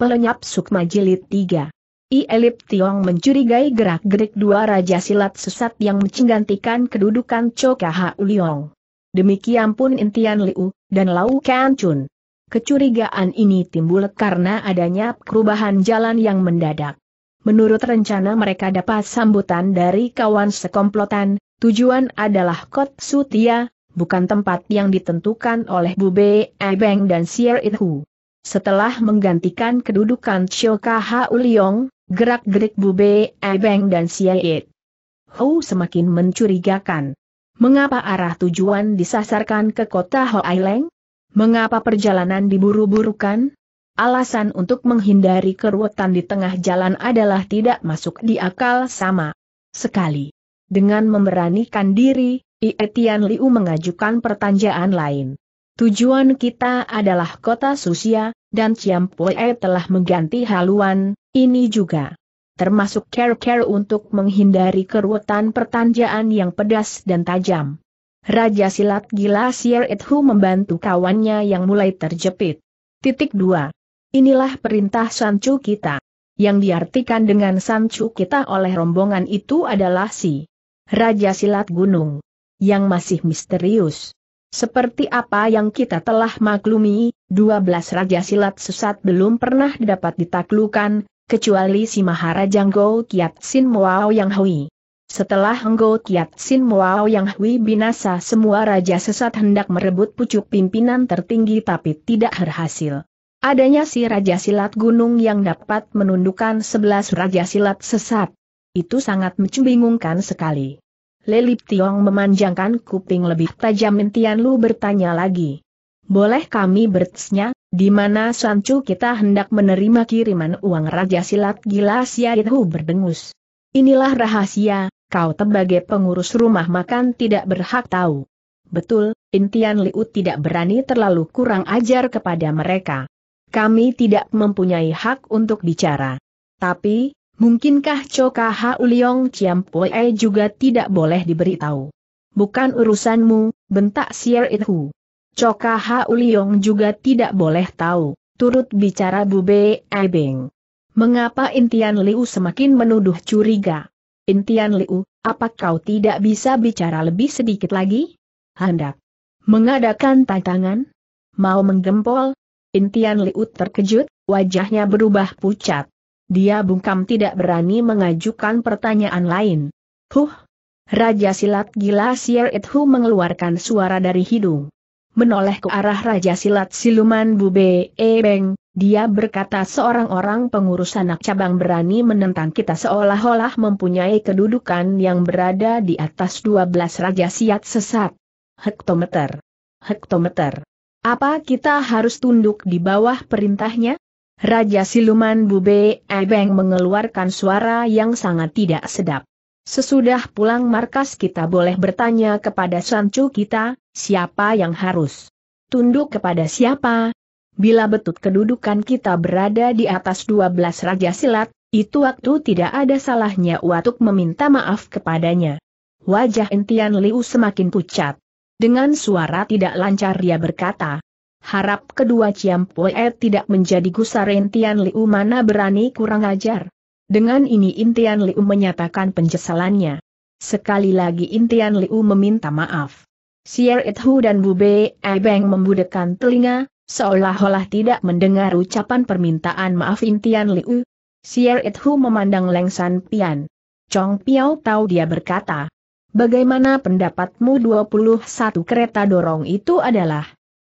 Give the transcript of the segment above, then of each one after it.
Pelenyap Sukma Jilid 3 I Elip Tiong mencurigai gerak-gerik dua raja silat sesat yang mencenggantikan kedudukan Choka Hau Liong. Demikian pun Intian Liu, dan Lau Kan Chun. Kecurigaan ini timbul karena adanya perubahan jalan yang mendadak. Menurut rencana mereka dapat sambutan dari kawan sekomplotan, tujuan adalah Kot Sutia, bukan tempat yang ditentukan oleh Bube Ebeng dan Sier Itu. Setelah menggantikan kedudukan Ha Uliong, gerak-gerik Bube, Ebeng dan Siait. Hou semakin mencurigakan. Mengapa arah tujuan disasarkan ke kota Ho Aileng? Mengapa perjalanan diburu-burukan? Alasan untuk menghindari keruwetan di tengah jalan adalah tidak masuk di akal sama sekali. Dengan memberanikan diri, Ietian Liu mengajukan pertanyaan lain. Tujuan kita adalah kota Susia, dan Ciampoe telah mengganti haluan, ini juga. Termasuk care-care untuk menghindari kerutan pertanjaan yang pedas dan tajam. Raja Silat Gila Sier Ithu membantu kawannya yang mulai terjepit. Titik 2. Inilah perintah sancu kita. Yang diartikan dengan sancu kita oleh rombongan itu adalah si Raja Silat Gunung. Yang masih misterius. Seperti apa yang kita telah maklumi, 12 Raja Silat sesat belum pernah dapat ditaklukan, kecuali si Maharaja Ngo Kiat Sin Muao Yang Hui. Setelah Ngo Kiat Sin Muao Yang Hui binasa semua Raja Sesat hendak merebut pucuk pimpinan tertinggi tapi tidak berhasil. Adanya si Raja Silat Gunung yang dapat menundukkan 11 Raja Silat Sesat. Itu sangat mencebingungkan sekali. Lelip Tiong memanjangkan kuping lebih tajam Intian Lu bertanya lagi. Boleh kami bertanya, di mana Sancu kita hendak menerima kiriman uang Raja Silat Gila itu berdengus. Inilah rahasia, kau sebagai pengurus rumah makan tidak berhak tahu. Betul, Intian Liu tidak berani terlalu kurang ajar kepada mereka. Kami tidak mempunyai hak untuk bicara. Tapi, Mungkinkah Coka Uliong Chiam Pue juga tidak boleh diberitahu? Bukan urusanmu, bentak Sier Ithu. Coka Uliong juga tidak boleh tahu, turut bicara Bube Ebing. Mengapa Intian Liu semakin menuduh curiga? Intian Liu, apa kau tidak bisa bicara lebih sedikit lagi? Hendak mengadakan tantangan? Mau menggempol? Intian Liu terkejut, wajahnya berubah pucat. Dia bungkam tidak berani mengajukan pertanyaan lain. Huh! Raja silat gila Sier Ithu mengeluarkan suara dari hidung. Menoleh ke arah Raja silat siluman Bube Ebeng, dia berkata seorang orang pengurus anak cabang berani menentang kita seolah-olah mempunyai kedudukan yang berada di atas 12 Raja Siat sesat. Hektometer. Hektometer. Apa kita harus tunduk di bawah perintahnya? Raja Siluman Bube Ebeng mengeluarkan suara yang sangat tidak sedap. Sesudah pulang markas kita boleh bertanya kepada sancu kita, siapa yang harus tunduk kepada siapa. Bila betul kedudukan kita berada di atas 12 Raja Silat, itu waktu tidak ada salahnya untuk meminta maaf kepadanya. Wajah Entian Liu semakin pucat. Dengan suara tidak lancar dia berkata, Harap kedua Ciampoe tidak menjadi gusar intian Liu mana berani kurang ajar. Dengan ini Intian Liu menyatakan penyesalannya. Sekali lagi Intian Liu meminta maaf. Sier Ithu dan Bube Ebeng membudekan telinga, seolah-olah tidak mendengar ucapan permintaan maaf Intian Liu. Sier Ithu memandang Leng San Pian. Chong Piao tahu dia berkata, Bagaimana pendapatmu 21 kereta dorong itu adalah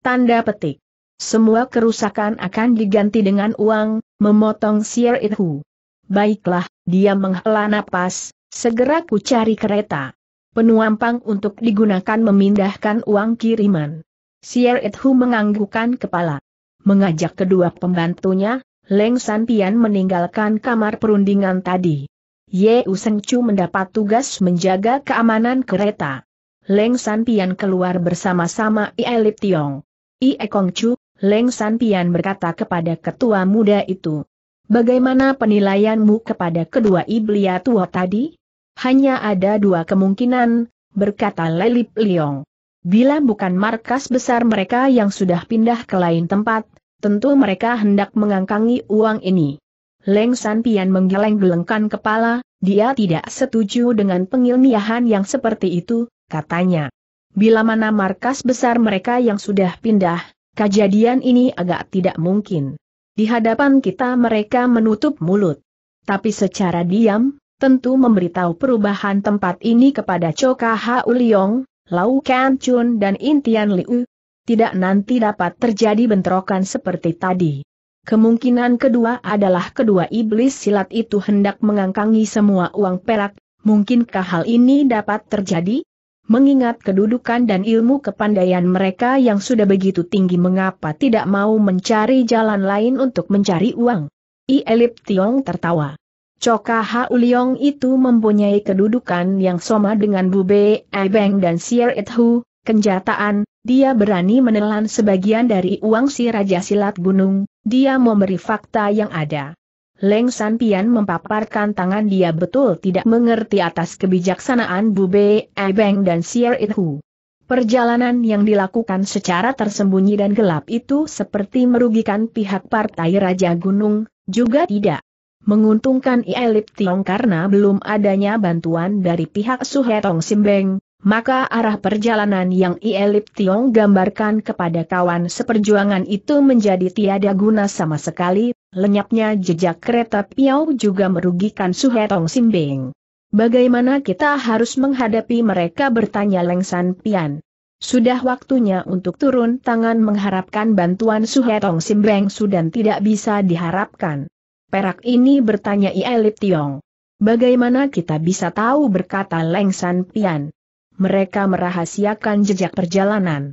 Tanda petik. Semua kerusakan akan diganti dengan uang, memotong siar itu. Baiklah, dia menghela napas, segera ku cari kereta. Penumpang untuk digunakan memindahkan uang kiriman. Sier itu menganggukkan kepala. Mengajak kedua pembantunya, Leng San Pian meninggalkan kamar perundingan tadi. Ye Useng Chu mendapat tugas menjaga keamanan kereta. Leng San Pian keluar bersama-sama Ielip Tiong. Ie Kong Chu, Leng San Pian berkata kepada ketua muda itu. Bagaimana penilaianmu kepada kedua iblia tua tadi? Hanya ada dua kemungkinan, berkata Lelip Liong. Bila bukan markas besar mereka yang sudah pindah ke lain tempat, tentu mereka hendak mengangkangi uang ini. Leng San Pian menggeleng-gelengkan kepala, dia tidak setuju dengan pengilmiahan yang seperti itu, katanya. Bila mana markas besar mereka yang sudah pindah, kejadian ini agak tidak mungkin. Di hadapan kita mereka menutup mulut. Tapi secara diam, tentu memberitahu perubahan tempat ini kepada Choka Hauliong, Lau Kan Chun dan Intian Liu. Tidak nanti dapat terjadi bentrokan seperti tadi. Kemungkinan kedua adalah kedua iblis silat itu hendak mengangkangi semua uang perak, mungkinkah hal ini dapat terjadi? Mengingat kedudukan dan ilmu kepandaian mereka yang sudah begitu tinggi mengapa tidak mau mencari jalan lain untuk mencari uang? I Elip Tiong tertawa. Coka Uliong itu mempunyai kedudukan yang sama dengan Bu Bube, Ebeng dan Sir Ithu, kenjataan, dia berani menelan sebagian dari uang si Raja Silat Gunung, dia memberi fakta yang ada. Leng San Pian mempaparkan tangan dia betul tidak mengerti atas kebijaksanaan Bu e Ebeng dan Sier It Hu. Perjalanan yang dilakukan secara tersembunyi dan gelap itu seperti merugikan pihak partai Raja Gunung, juga tidak menguntungkan Ielip Tiong karena belum adanya bantuan dari pihak Suhetong Simbeng, maka arah perjalanan yang Ielip Tiong gambarkan kepada kawan seperjuangan itu menjadi tiada guna sama sekali, lenyapnya jejak kereta Piau juga merugikan Suhetong Simbing. Bagaimana kita harus menghadapi mereka bertanya Lengsan Pian. Sudah waktunya untuk turun tangan mengharapkan bantuan Suhetong Simbeng sudan tidak bisa diharapkan. Perak ini bertanya Ielip Tiong. Bagaimana kita bisa tahu berkata Lengsan Pian mereka merahasiakan jejak perjalanan.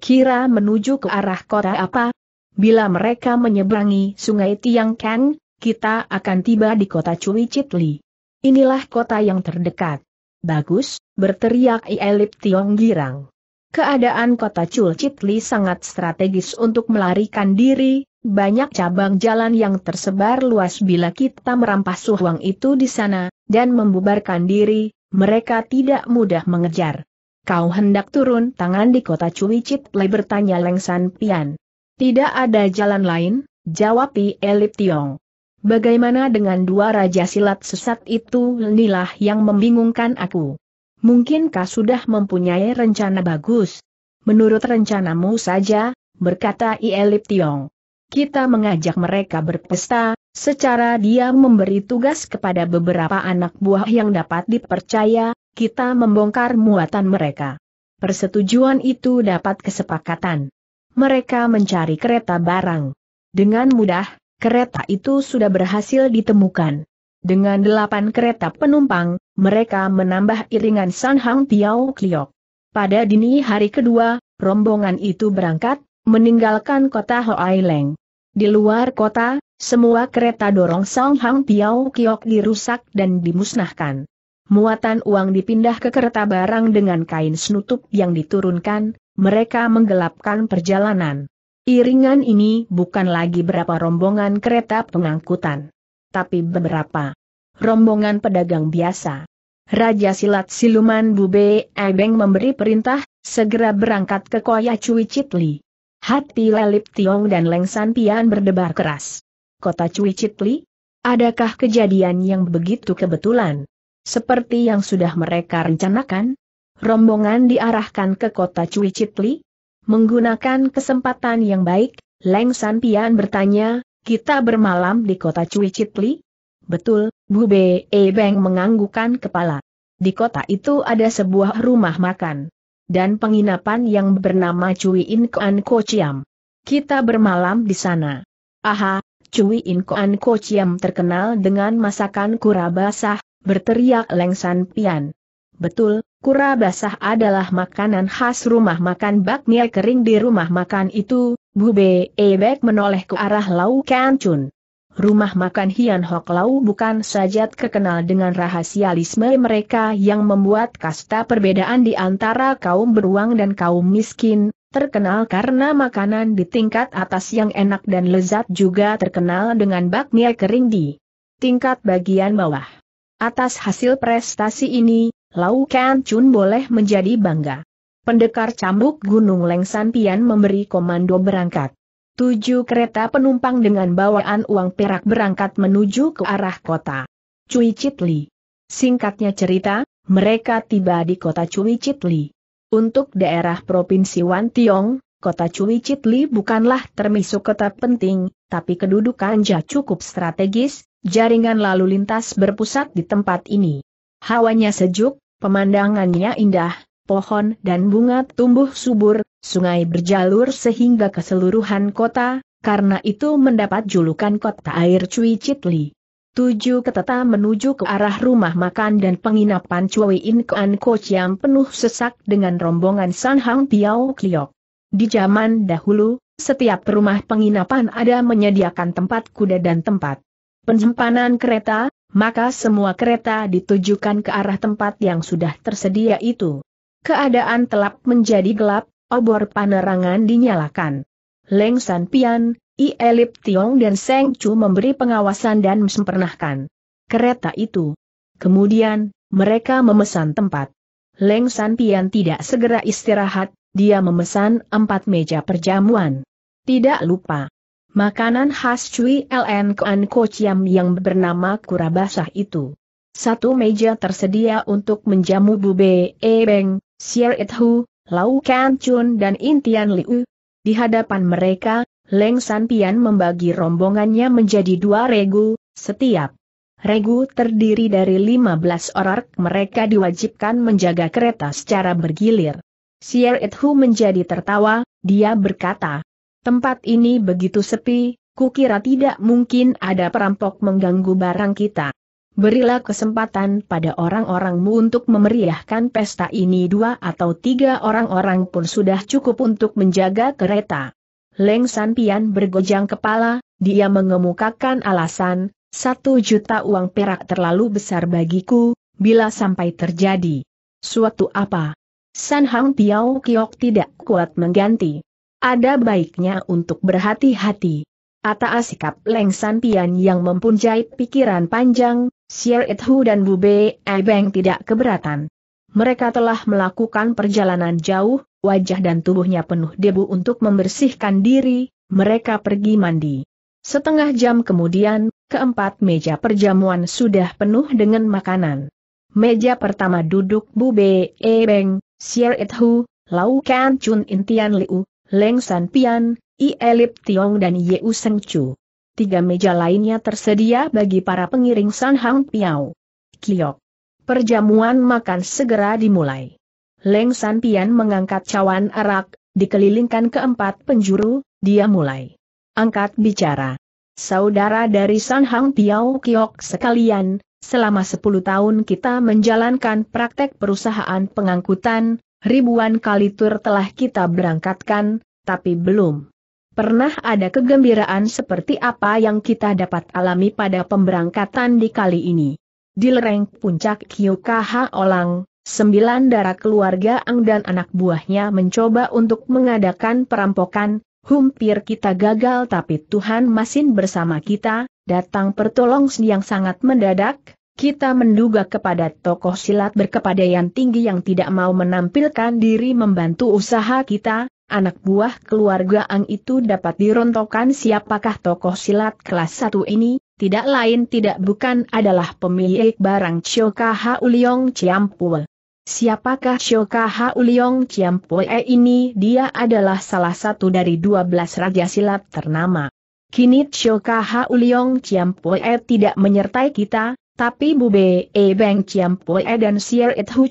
Kira menuju ke arah kota apa? Bila mereka menyeberangi sungai Tiang Kang, kita akan tiba di kota Cui Chitli. Inilah kota yang terdekat. Bagus, berteriak Ielip Tiong Girang. Keadaan kota Cui Chitli sangat strategis untuk melarikan diri, banyak cabang jalan yang tersebar luas bila kita merampas suhuang itu di sana, dan membubarkan diri, mereka tidak mudah mengejar. Kau hendak turun tangan di kota Cuicit Lai bertanya Leng San Pian. Tidak ada jalan lain, jawab Pi Elip Tiong. Bagaimana dengan dua raja silat sesat itu inilah yang membingungkan aku. Mungkinkah sudah mempunyai rencana bagus? Menurut rencanamu saja, berkata Elip Tiong. Kita mengajak mereka berpesta, Secara dia memberi tugas kepada beberapa anak buah yang dapat dipercaya, kita membongkar muatan mereka. Persetujuan itu dapat kesepakatan. Mereka mencari kereta barang. Dengan mudah, kereta itu sudah berhasil ditemukan. Dengan delapan kereta penumpang, mereka menambah iringan Sanhang Hang Tiao Kliok. Pada dini hari kedua, rombongan itu berangkat, meninggalkan kota Hoai Leng. Di luar kota, semua kereta dorong Song Hang Piao Kiok dirusak dan dimusnahkan. Muatan uang dipindah ke kereta barang dengan kain senutup yang diturunkan, mereka menggelapkan perjalanan. Iringan ini bukan lagi berapa rombongan kereta pengangkutan. Tapi beberapa rombongan pedagang biasa. Raja Silat Siluman Bube Ebeng memberi perintah, segera berangkat ke Koya Cui Citli. Hati Lelip Tiong dan Lengsan Pian berdebar keras kota Cui Citli? Adakah kejadian yang begitu kebetulan? Seperti yang sudah mereka rencanakan? Rombongan diarahkan ke kota Cui Citli? Menggunakan kesempatan yang baik, Leng San Pian bertanya, kita bermalam di kota Cui Citli? Betul, Bu B. E. Beng menganggukan kepala. Di kota itu ada sebuah rumah makan. Dan penginapan yang bernama Cui In Kociam. Ko Kita bermalam di sana. Aha, Cui In Koan Ko Chiam terkenal dengan masakan kura basah, berteriak Lengsan Pian. Betul, kura basah adalah makanan khas rumah makan bakmi kering di rumah makan itu, Bu Be Ebek menoleh ke arah Lau Kan Chun. Rumah makan Hian Hok Lau bukan saja terkenal dengan rahasialisme mereka yang membuat kasta perbedaan di antara kaum beruang dan kaum miskin, Terkenal karena makanan di tingkat atas yang enak dan lezat juga terkenal dengan bakmi kering di tingkat bagian bawah. Atas hasil prestasi ini, Lau Kan Chun boleh menjadi bangga. Pendekar cambuk Gunung Lengsan Pian memberi komando berangkat. Tujuh kereta penumpang dengan bawaan uang perak berangkat menuju ke arah kota. Cui Chitli. Singkatnya cerita, mereka tiba di kota Cui Chitli. Untuk daerah Provinsi Wan Tiong, kota Cui Chitli bukanlah termasuk kota penting, tapi kedudukan Ja cukup strategis, jaringan lalu lintas berpusat di tempat ini. Hawanya sejuk, pemandangannya indah, pohon dan bunga tumbuh subur, sungai berjalur sehingga keseluruhan kota, karena itu mendapat julukan kota air Cui Chitli. Tujuh keteta menuju ke arah rumah makan dan penginapan Cui In Kuan Koch yang penuh sesak dengan rombongan San Hang Piao Kliok. Di zaman dahulu, setiap rumah penginapan ada menyediakan tempat kuda dan tempat penyimpanan kereta, maka semua kereta ditujukan ke arah tempat yang sudah tersedia itu. Keadaan telap menjadi gelap, obor penerangan dinyalakan. Leng San Pian, I Elip Tiong dan Seng Chu memberi pengawasan dan mempernahkan kereta itu. Kemudian, mereka memesan tempat. Leng San Pian tidak segera istirahat, dia memesan empat meja perjamuan. Tidak lupa. Makanan khas Cui LN Kuan Kochiam yang bernama kura basah itu. Satu meja tersedia untuk menjamu Bu Bube Ebeng, Sier Hu, Lau Kan Chun dan Intian Liu. Di hadapan mereka, Leng San Pian membagi rombongannya menjadi dua regu, setiap regu terdiri dari 15 orang mereka diwajibkan menjaga kereta secara bergilir. Sier Hu menjadi tertawa, dia berkata, tempat ini begitu sepi, kukira tidak mungkin ada perampok mengganggu barang kita. Berilah kesempatan pada orang-orangmu untuk memeriahkan pesta ini dua atau tiga orang-orang pun sudah cukup untuk menjaga kereta. Leng San Pian bergojang kepala, dia mengemukakan alasan, satu juta uang perak terlalu besar bagiku, bila sampai terjadi. Suatu apa? San Hang Piao Kiok tidak kuat mengganti. Ada baiknya untuk berhati-hati. Ataa sikap Leng San Pian yang mempunyai pikiran panjang, Sier It dan Bu Ebeng tidak keberatan. Mereka telah melakukan perjalanan jauh, wajah dan tubuhnya penuh debu untuk membersihkan diri, mereka pergi mandi. Setengah jam kemudian, keempat meja perjamuan sudah penuh dengan makanan. Meja pertama duduk Bu Be e Beng, Sier It Hu, Lau Kan Chun Intian Liu, Leng San Pian, I Elip Tiong dan Ye U Seng Chu. Tiga meja lainnya tersedia bagi para pengiring San Hang Piao. Kiok. Perjamuan makan segera dimulai. Leng San Pian mengangkat cawan arak, dikelilingkan keempat penjuru, dia mulai. Angkat bicara. Saudara dari San Hang Piao Kiok sekalian, selama 10 tahun kita menjalankan praktek perusahaan pengangkutan, ribuan kali tur telah kita berangkatkan, tapi belum. Pernah ada kegembiraan seperti apa yang kita dapat alami pada pemberangkatan di kali ini. Di lereng puncak Kiyokaha Olang, sembilan darah keluarga Ang dan anak buahnya mencoba untuk mengadakan perampokan, humpir kita gagal tapi Tuhan masih bersama kita, datang pertolong yang sangat mendadak, kita menduga kepada tokoh silat berkepadaian tinggi yang tidak mau menampilkan diri membantu usaha kita, anak buah keluarga Ang itu dapat dirontokkan siapakah tokoh silat kelas satu ini, tidak lain tidak bukan adalah pemilik barang Chokaha Uliong Ciampul. Siapakah Shoka Hauliong Chiampoe ini? Dia adalah salah satu dari dua belas raja silat ternama. Kini Shoka Hauliong Chiampoe tidak menyertai kita, tapi Bube E Beng Chiampoe dan Sier It Hu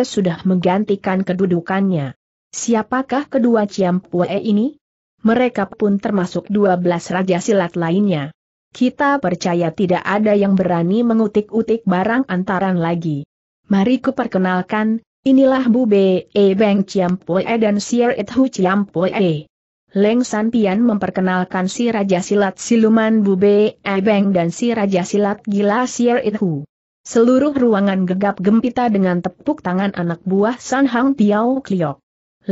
sudah menggantikan kedudukannya. Siapakah kedua Chiampoe ini? Mereka pun termasuk belas raja silat lainnya. Kita percaya tidak ada yang berani mengutik-utik barang antaran lagi. Mari kuperkenalkan, inilah Bu B. E. Beng E dan Sir It Hu E. Leng San Pian memperkenalkan si Raja Silat Siluman Bu B. E. Beng dan si Raja Silat Gila Sir It Hu. Seluruh ruangan gegap gempita dengan tepuk tangan anak buah San Hang Tiao Kliok.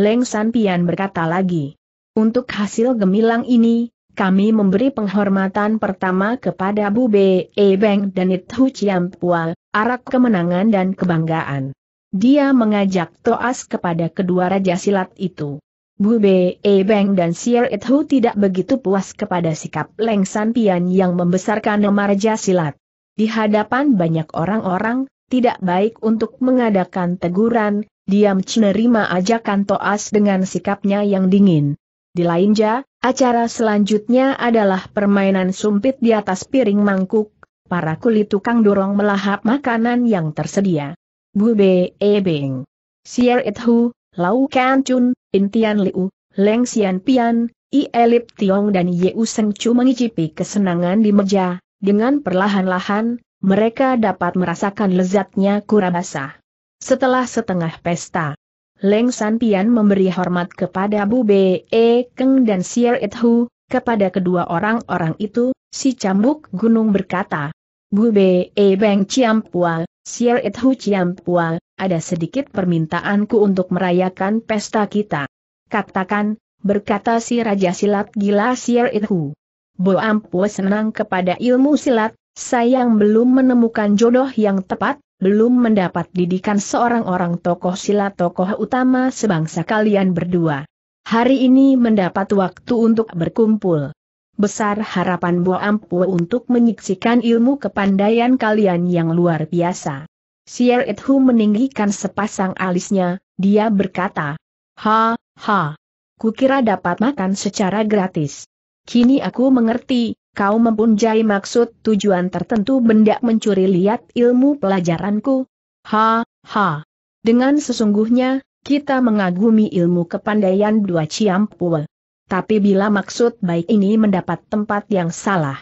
Leng San Pian berkata lagi. Untuk hasil gemilang ini, kami memberi penghormatan pertama kepada Bu B. E. Beng dan It Hu Chiam Pual, arak kemenangan dan kebanggaan. Dia mengajak Toas kepada kedua raja silat itu. Bu B. E. Beng dan Sir It Hu tidak begitu puas kepada sikap Leng San Pian yang membesarkan nama raja silat. Di hadapan banyak orang-orang, tidak baik untuk mengadakan teguran, dia menerima ajakan Toas dengan sikapnya yang dingin. Di lainnya, acara selanjutnya adalah permainan sumpit di atas piring mangkuk, para kulit tukang dorong melahap makanan yang tersedia. Bu Be Ebing. Sier It Hu, Lau Kan Chun, Intian Liu, Leng Xian Pian, I Elip Tiong dan U Seng Chu mengicipi kesenangan di meja, dengan perlahan-lahan, mereka dapat merasakan lezatnya kura basah. Setelah setengah pesta, Leng San Pian memberi hormat kepada Bu Be e, Keng dan Sier It Hu, kepada kedua orang-orang itu, si cambuk gunung berkata, Bu Be e Beng Pual, Sier It Hu Pual, ada sedikit permintaanku untuk merayakan pesta kita. Katakan, berkata si Raja Silat Gila Sier It Hu. Bo Ampu senang kepada ilmu silat, sayang belum menemukan jodoh yang tepat, belum mendapat didikan seorang orang tokoh sila tokoh utama sebangsa kalian berdua. Hari ini mendapat waktu untuk berkumpul. Besar harapan Bo Ampu untuk menyiksikan ilmu kepandaian kalian yang luar biasa. Sier Edhu meninggikan sepasang alisnya, dia berkata, Ha, ha, kukira dapat makan secara gratis. Kini aku mengerti, Kau mempunyai maksud tujuan tertentu bendak mencuri lihat ilmu pelajaranku? Ha, ha. Dengan sesungguhnya, kita mengagumi ilmu kepandaian dua ciampu. Tapi bila maksud baik ini mendapat tempat yang salah.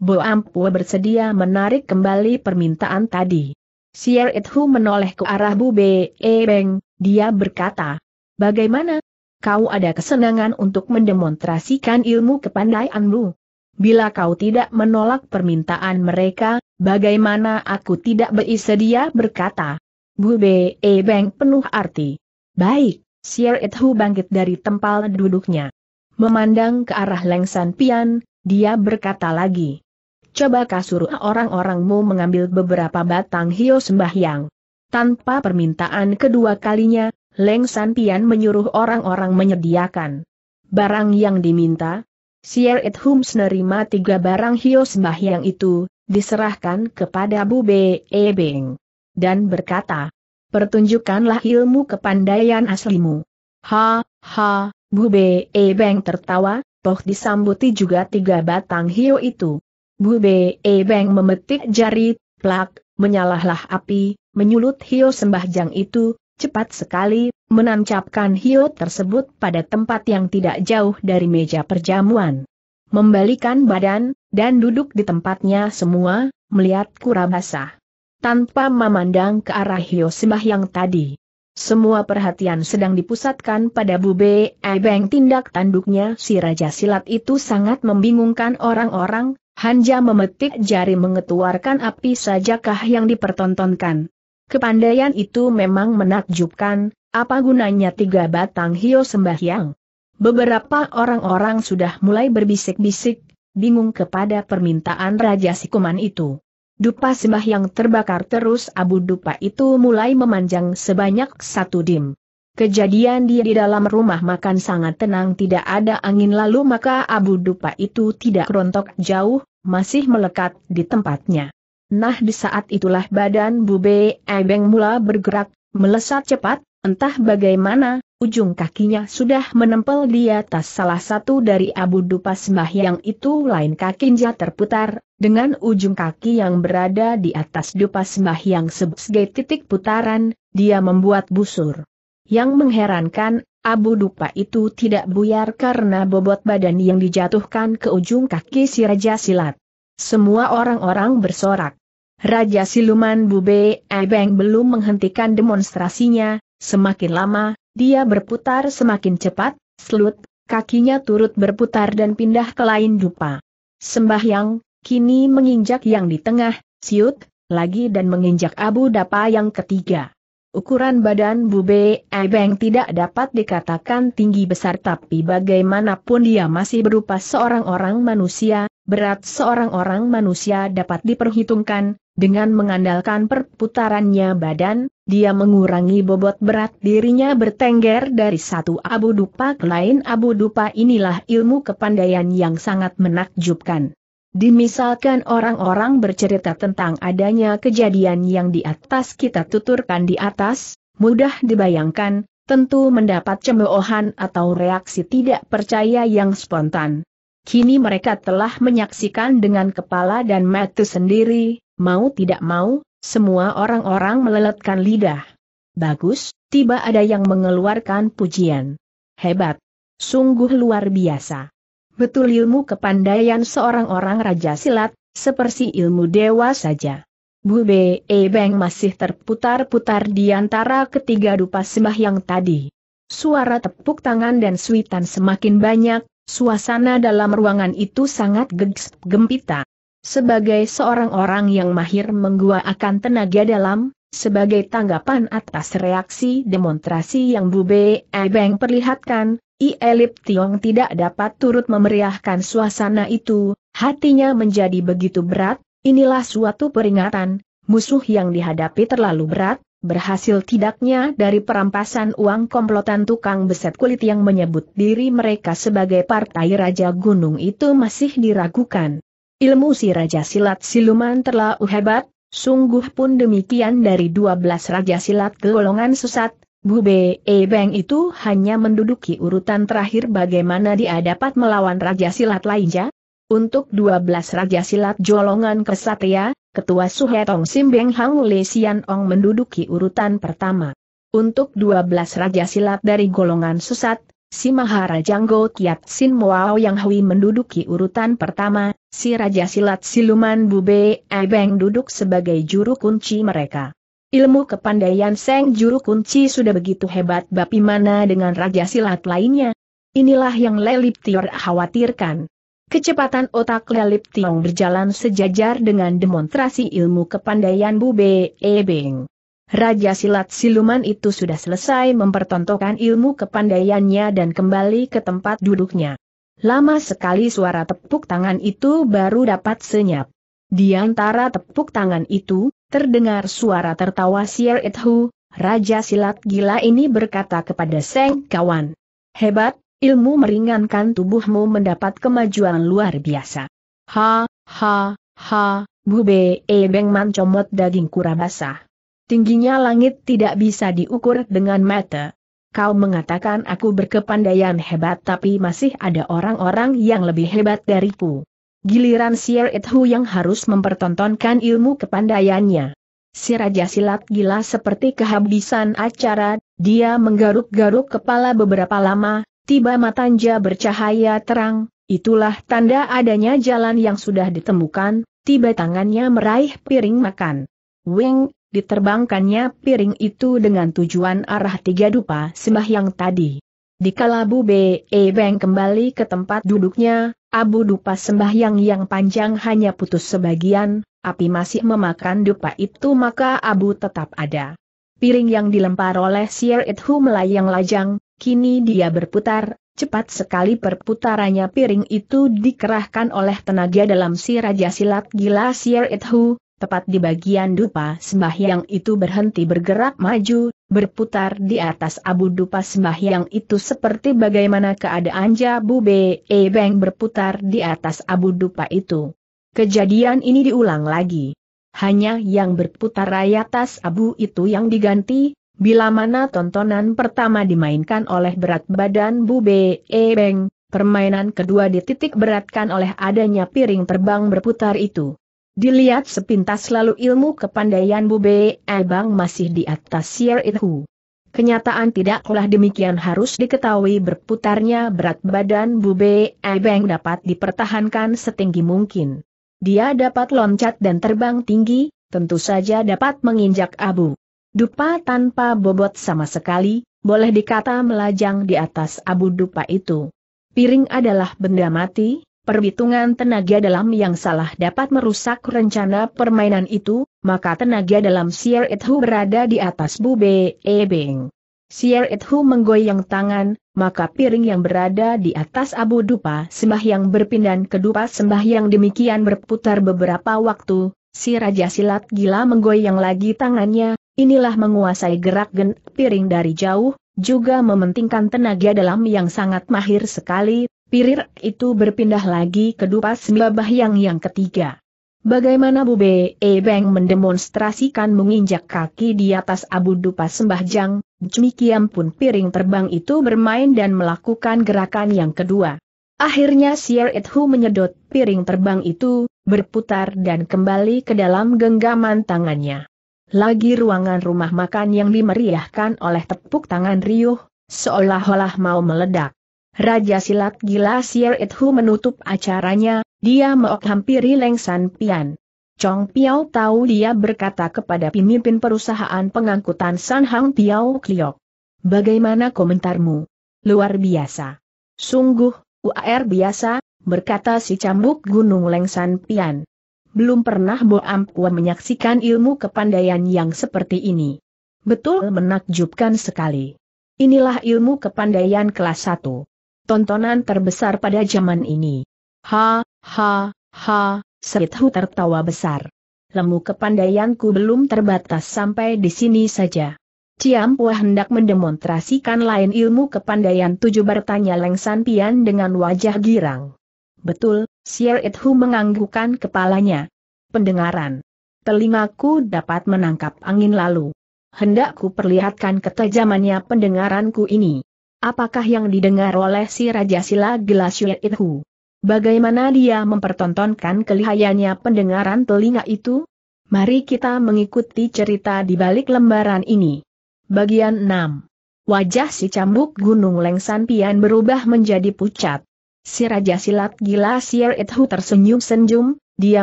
Bo Ampua bersedia menarik kembali permintaan tadi. Sier Ithu menoleh ke arah Bu Be e Beng, dia berkata, Bagaimana? Kau ada kesenangan untuk mendemonstrasikan ilmu kepandaianmu. Bila kau tidak menolak permintaan mereka, bagaimana aku tidak bersedia berkata? Bu E. Beng penuh arti. Baik, Sir It bangkit dari tempat duduknya. Memandang ke arah Leng San Pian, dia berkata lagi. Coba kasur orang-orangmu mengambil beberapa batang hio sembahyang. Tanpa permintaan kedua kalinya, Leng San Pian menyuruh orang-orang menyediakan barang yang diminta, Sier It Hums nerima tiga barang hios yang itu, diserahkan kepada Bu B. E. Beng. Dan berkata, pertunjukkanlah ilmu kepandaian aslimu. Ha, ha, Bu B. E. Beng tertawa, toh disambuti juga tiga batang hio itu. Bu B. E. Beng memetik jari, plak, menyalahlah api, menyulut hio sembahjang itu, cepat sekali, menancapkan hiu tersebut pada tempat yang tidak jauh dari meja perjamuan. Membalikan badan, dan duduk di tempatnya semua, melihat kura basah. Tanpa memandang ke arah hiu sembah yang tadi. Semua perhatian sedang dipusatkan pada Bube Ebeng tindak tanduknya si Raja Silat itu sangat membingungkan orang-orang, Hanja memetik jari mengetuarkan api sajakah yang dipertontonkan. Kepandaian itu memang menakjubkan, apa gunanya tiga batang hio sembahyang? Beberapa orang-orang sudah mulai berbisik-bisik, bingung kepada permintaan Raja Sikuman itu. Dupa sembahyang terbakar terus abu dupa itu mulai memanjang sebanyak satu dim. Kejadian dia di dalam rumah makan sangat tenang tidak ada angin lalu maka abu dupa itu tidak rontok jauh, masih melekat di tempatnya. Nah di saat itulah badan Bube Ebeng mula bergerak, melesat cepat, Entah bagaimana, ujung kakinya sudah menempel di atas salah satu dari abu sembah sembahyang itu lain kakinya terputar, dengan ujung kaki yang berada di atas sembah sembahyang sebagai titik putaran, dia membuat busur. Yang mengherankan, abu dupa itu tidak buyar karena bobot badan yang dijatuhkan ke ujung kaki si Raja Silat. Semua orang-orang bersorak. Raja Siluman Bube Ebeng belum menghentikan demonstrasinya, Semakin lama, dia berputar semakin cepat, selut, kakinya turut berputar dan pindah ke lain dupa. Sembahyang, kini menginjak yang di tengah, siut, lagi dan menginjak abu dapa yang ketiga. Ukuran badan Bube Ebeng tidak dapat dikatakan tinggi besar tapi bagaimanapun dia masih berupa seorang orang manusia, berat seorang orang manusia dapat diperhitungkan, dengan mengandalkan perputarannya badan, dia mengurangi bobot berat dirinya bertengger dari satu abu dupa ke lain abu dupa inilah ilmu kepandaian yang sangat menakjubkan. Dimisalkan orang-orang bercerita tentang adanya kejadian yang di atas kita tuturkan di atas, mudah dibayangkan, tentu mendapat cemoohan atau reaksi tidak percaya yang spontan. Kini mereka telah menyaksikan dengan kepala dan mata sendiri, mau tidak mau, semua orang-orang meleletkan lidah. Bagus, tiba ada yang mengeluarkan pujian. Hebat. Sungguh luar biasa betul ilmu kepandaian seorang orang raja silat, seperti ilmu dewa saja. Bu Be e Beng masih terputar-putar di antara ketiga dupa sembah yang tadi. Suara tepuk tangan dan suitan semakin banyak, suasana dalam ruangan itu sangat gegs gempita. Sebagai seorang orang yang mahir menggua akan tenaga dalam, sebagai tanggapan atas reaksi demonstrasi yang Bu Be Ebeng perlihatkan, I Elip Tiong tidak dapat turut memeriahkan suasana itu, hatinya menjadi begitu berat, inilah suatu peringatan, musuh yang dihadapi terlalu berat, berhasil tidaknya dari perampasan uang komplotan tukang beset kulit yang menyebut diri mereka sebagai partai Raja Gunung itu masih diragukan. Ilmu si Raja Silat Siluman terlalu hebat, Sungguh pun demikian dari 12 raja silat golongan sesat, Bu B E Beng itu hanya menduduki urutan terakhir bagaimana dia dapat melawan raja silat lainnya. Untuk 12 raja silat golongan kesatria, ya, Ketua Suhetong Simbeng Hang Le Sian Ong menduduki urutan pertama. Untuk 12 raja silat dari golongan sesat, si Maharaja Go Kiat Sin Moao Yang Hui menduduki urutan pertama, si Raja Silat Siluman Bube Ebeng duduk sebagai juru kunci mereka. Ilmu kepandaian Seng juru kunci sudah begitu hebat bapi mana dengan Raja Silat lainnya? Inilah yang Lelip Tior khawatirkan. Kecepatan otak Lelip Tiong berjalan sejajar dengan demonstrasi ilmu kepandaian Bube Ebeng. Raja Silat Siluman itu sudah selesai mempertontonkan ilmu kepandaiannya dan kembali ke tempat duduknya. Lama sekali suara tepuk tangan itu baru dapat senyap. Di antara tepuk tangan itu, terdengar suara tertawa Sier Ithu, Raja Silat Gila ini berkata kepada Seng Kawan. Hebat, ilmu meringankan tubuhmu mendapat kemajuan luar biasa. Ha, ha, ha, Bube Ebeng mancomot daging kura basah. Tingginya langit tidak bisa diukur dengan mata. Kau mengatakan aku berkepandaian hebat tapi masih ada orang-orang yang lebih hebat dariku. Giliran Sir Ithu yang harus mempertontonkan ilmu kepandaiannya. Si Raja Silat gila seperti kehabisan acara, dia menggaruk-garuk kepala beberapa lama, tiba matanya bercahaya terang, itulah tanda adanya jalan yang sudah ditemukan, tiba tangannya meraih piring makan. Wing, diterbangkannya piring itu dengan tujuan arah tiga dupa sembahyang tadi. Di kalabu Be e Beng kembali ke tempat duduknya, abu dupa sembahyang yang panjang hanya putus sebagian, api masih memakan dupa itu maka abu tetap ada. Piring yang dilempar oleh Sir edhu melayang lajang, kini dia berputar, cepat sekali perputarannya piring itu dikerahkan oleh tenaga dalam si Raja Silat Gila Sir edhu tepat di bagian dupa sembahyang itu berhenti bergerak maju, berputar di atas abu dupa sembahyang itu seperti bagaimana keadaan Jabu E. Beng berputar di atas abu dupa itu. Kejadian ini diulang lagi. Hanya yang berputar atas abu itu yang diganti, bila mana tontonan pertama dimainkan oleh berat badan Bu E. Beng, permainan kedua dititik beratkan oleh adanya piring terbang berputar itu. Dilihat sepintas lalu ilmu kepandaian Bube Ebang masih di atas Sir itu. Kenyataan tidaklah demikian harus diketahui berputarnya berat badan Bube Ebang dapat dipertahankan setinggi mungkin. Dia dapat loncat dan terbang tinggi, tentu saja dapat menginjak abu. Dupa tanpa bobot sama sekali, boleh dikata melajang di atas abu dupa itu. Piring adalah benda mati, perhitungan tenaga dalam yang salah dapat merusak rencana permainan itu, maka tenaga dalam Sier Ithu berada di atas Bube Ebing. Sier Ithu menggoyang tangan, maka piring yang berada di atas Abu Dupa sembah yang berpindah ke Dupa sembah yang demikian berputar beberapa waktu, si Raja Silat Gila menggoyang lagi tangannya, inilah menguasai gerak gen piring dari jauh, juga mementingkan tenaga dalam yang sangat mahir sekali, Pirir itu berpindah lagi ke dupa Sembabah yang yang ketiga. Bagaimana Bu Bube Ebeng mendemonstrasikan menginjak kaki di atas abu dupa sembahjang, demikian pun piring terbang itu bermain dan melakukan gerakan yang kedua. Akhirnya Sier Ithu menyedot piring terbang itu, berputar dan kembali ke dalam genggaman tangannya. Lagi ruangan rumah makan yang dimeriahkan oleh tepuk tangan riuh, seolah-olah mau meledak. Raja silat gila Sier Ithu menutup acaranya, dia menghampiri hampiri Leng San Pian. Chong Piao tahu dia berkata kepada pemimpin perusahaan pengangkutan San Hang Piao Kliok. Bagaimana komentarmu? Luar biasa. Sungguh, UAR biasa, berkata si cambuk gunung Leng San Pian. Belum pernah Bo Ampua menyaksikan ilmu kepandaian yang seperti ini. Betul menakjubkan sekali. Inilah ilmu kepandaian kelas 1 tontonan terbesar pada zaman ini. Ha, ha, ha, Serithu tertawa besar. Lemu kepandaianku belum terbatas sampai di sini saja. Ciampua hendak mendemonstrasikan lain ilmu kepandaian tujuh bertanya Leng Pian dengan wajah girang. Betul, Sir Ithu menganggukkan kepalanya. Pendengaran. Telingaku dapat menangkap angin lalu. Hendakku perlihatkan ketajamannya pendengaranku ini. Apakah yang didengar oleh si Raja Sila Gelas itu? Bagaimana dia mempertontonkan kelihayannya pendengaran telinga itu? Mari kita mengikuti cerita di balik lembaran ini. Bagian 6 Wajah si cambuk Gunung Lengsan Pian berubah menjadi pucat. Si Raja Silat Gila Sier Itu tersenyum-senyum, dia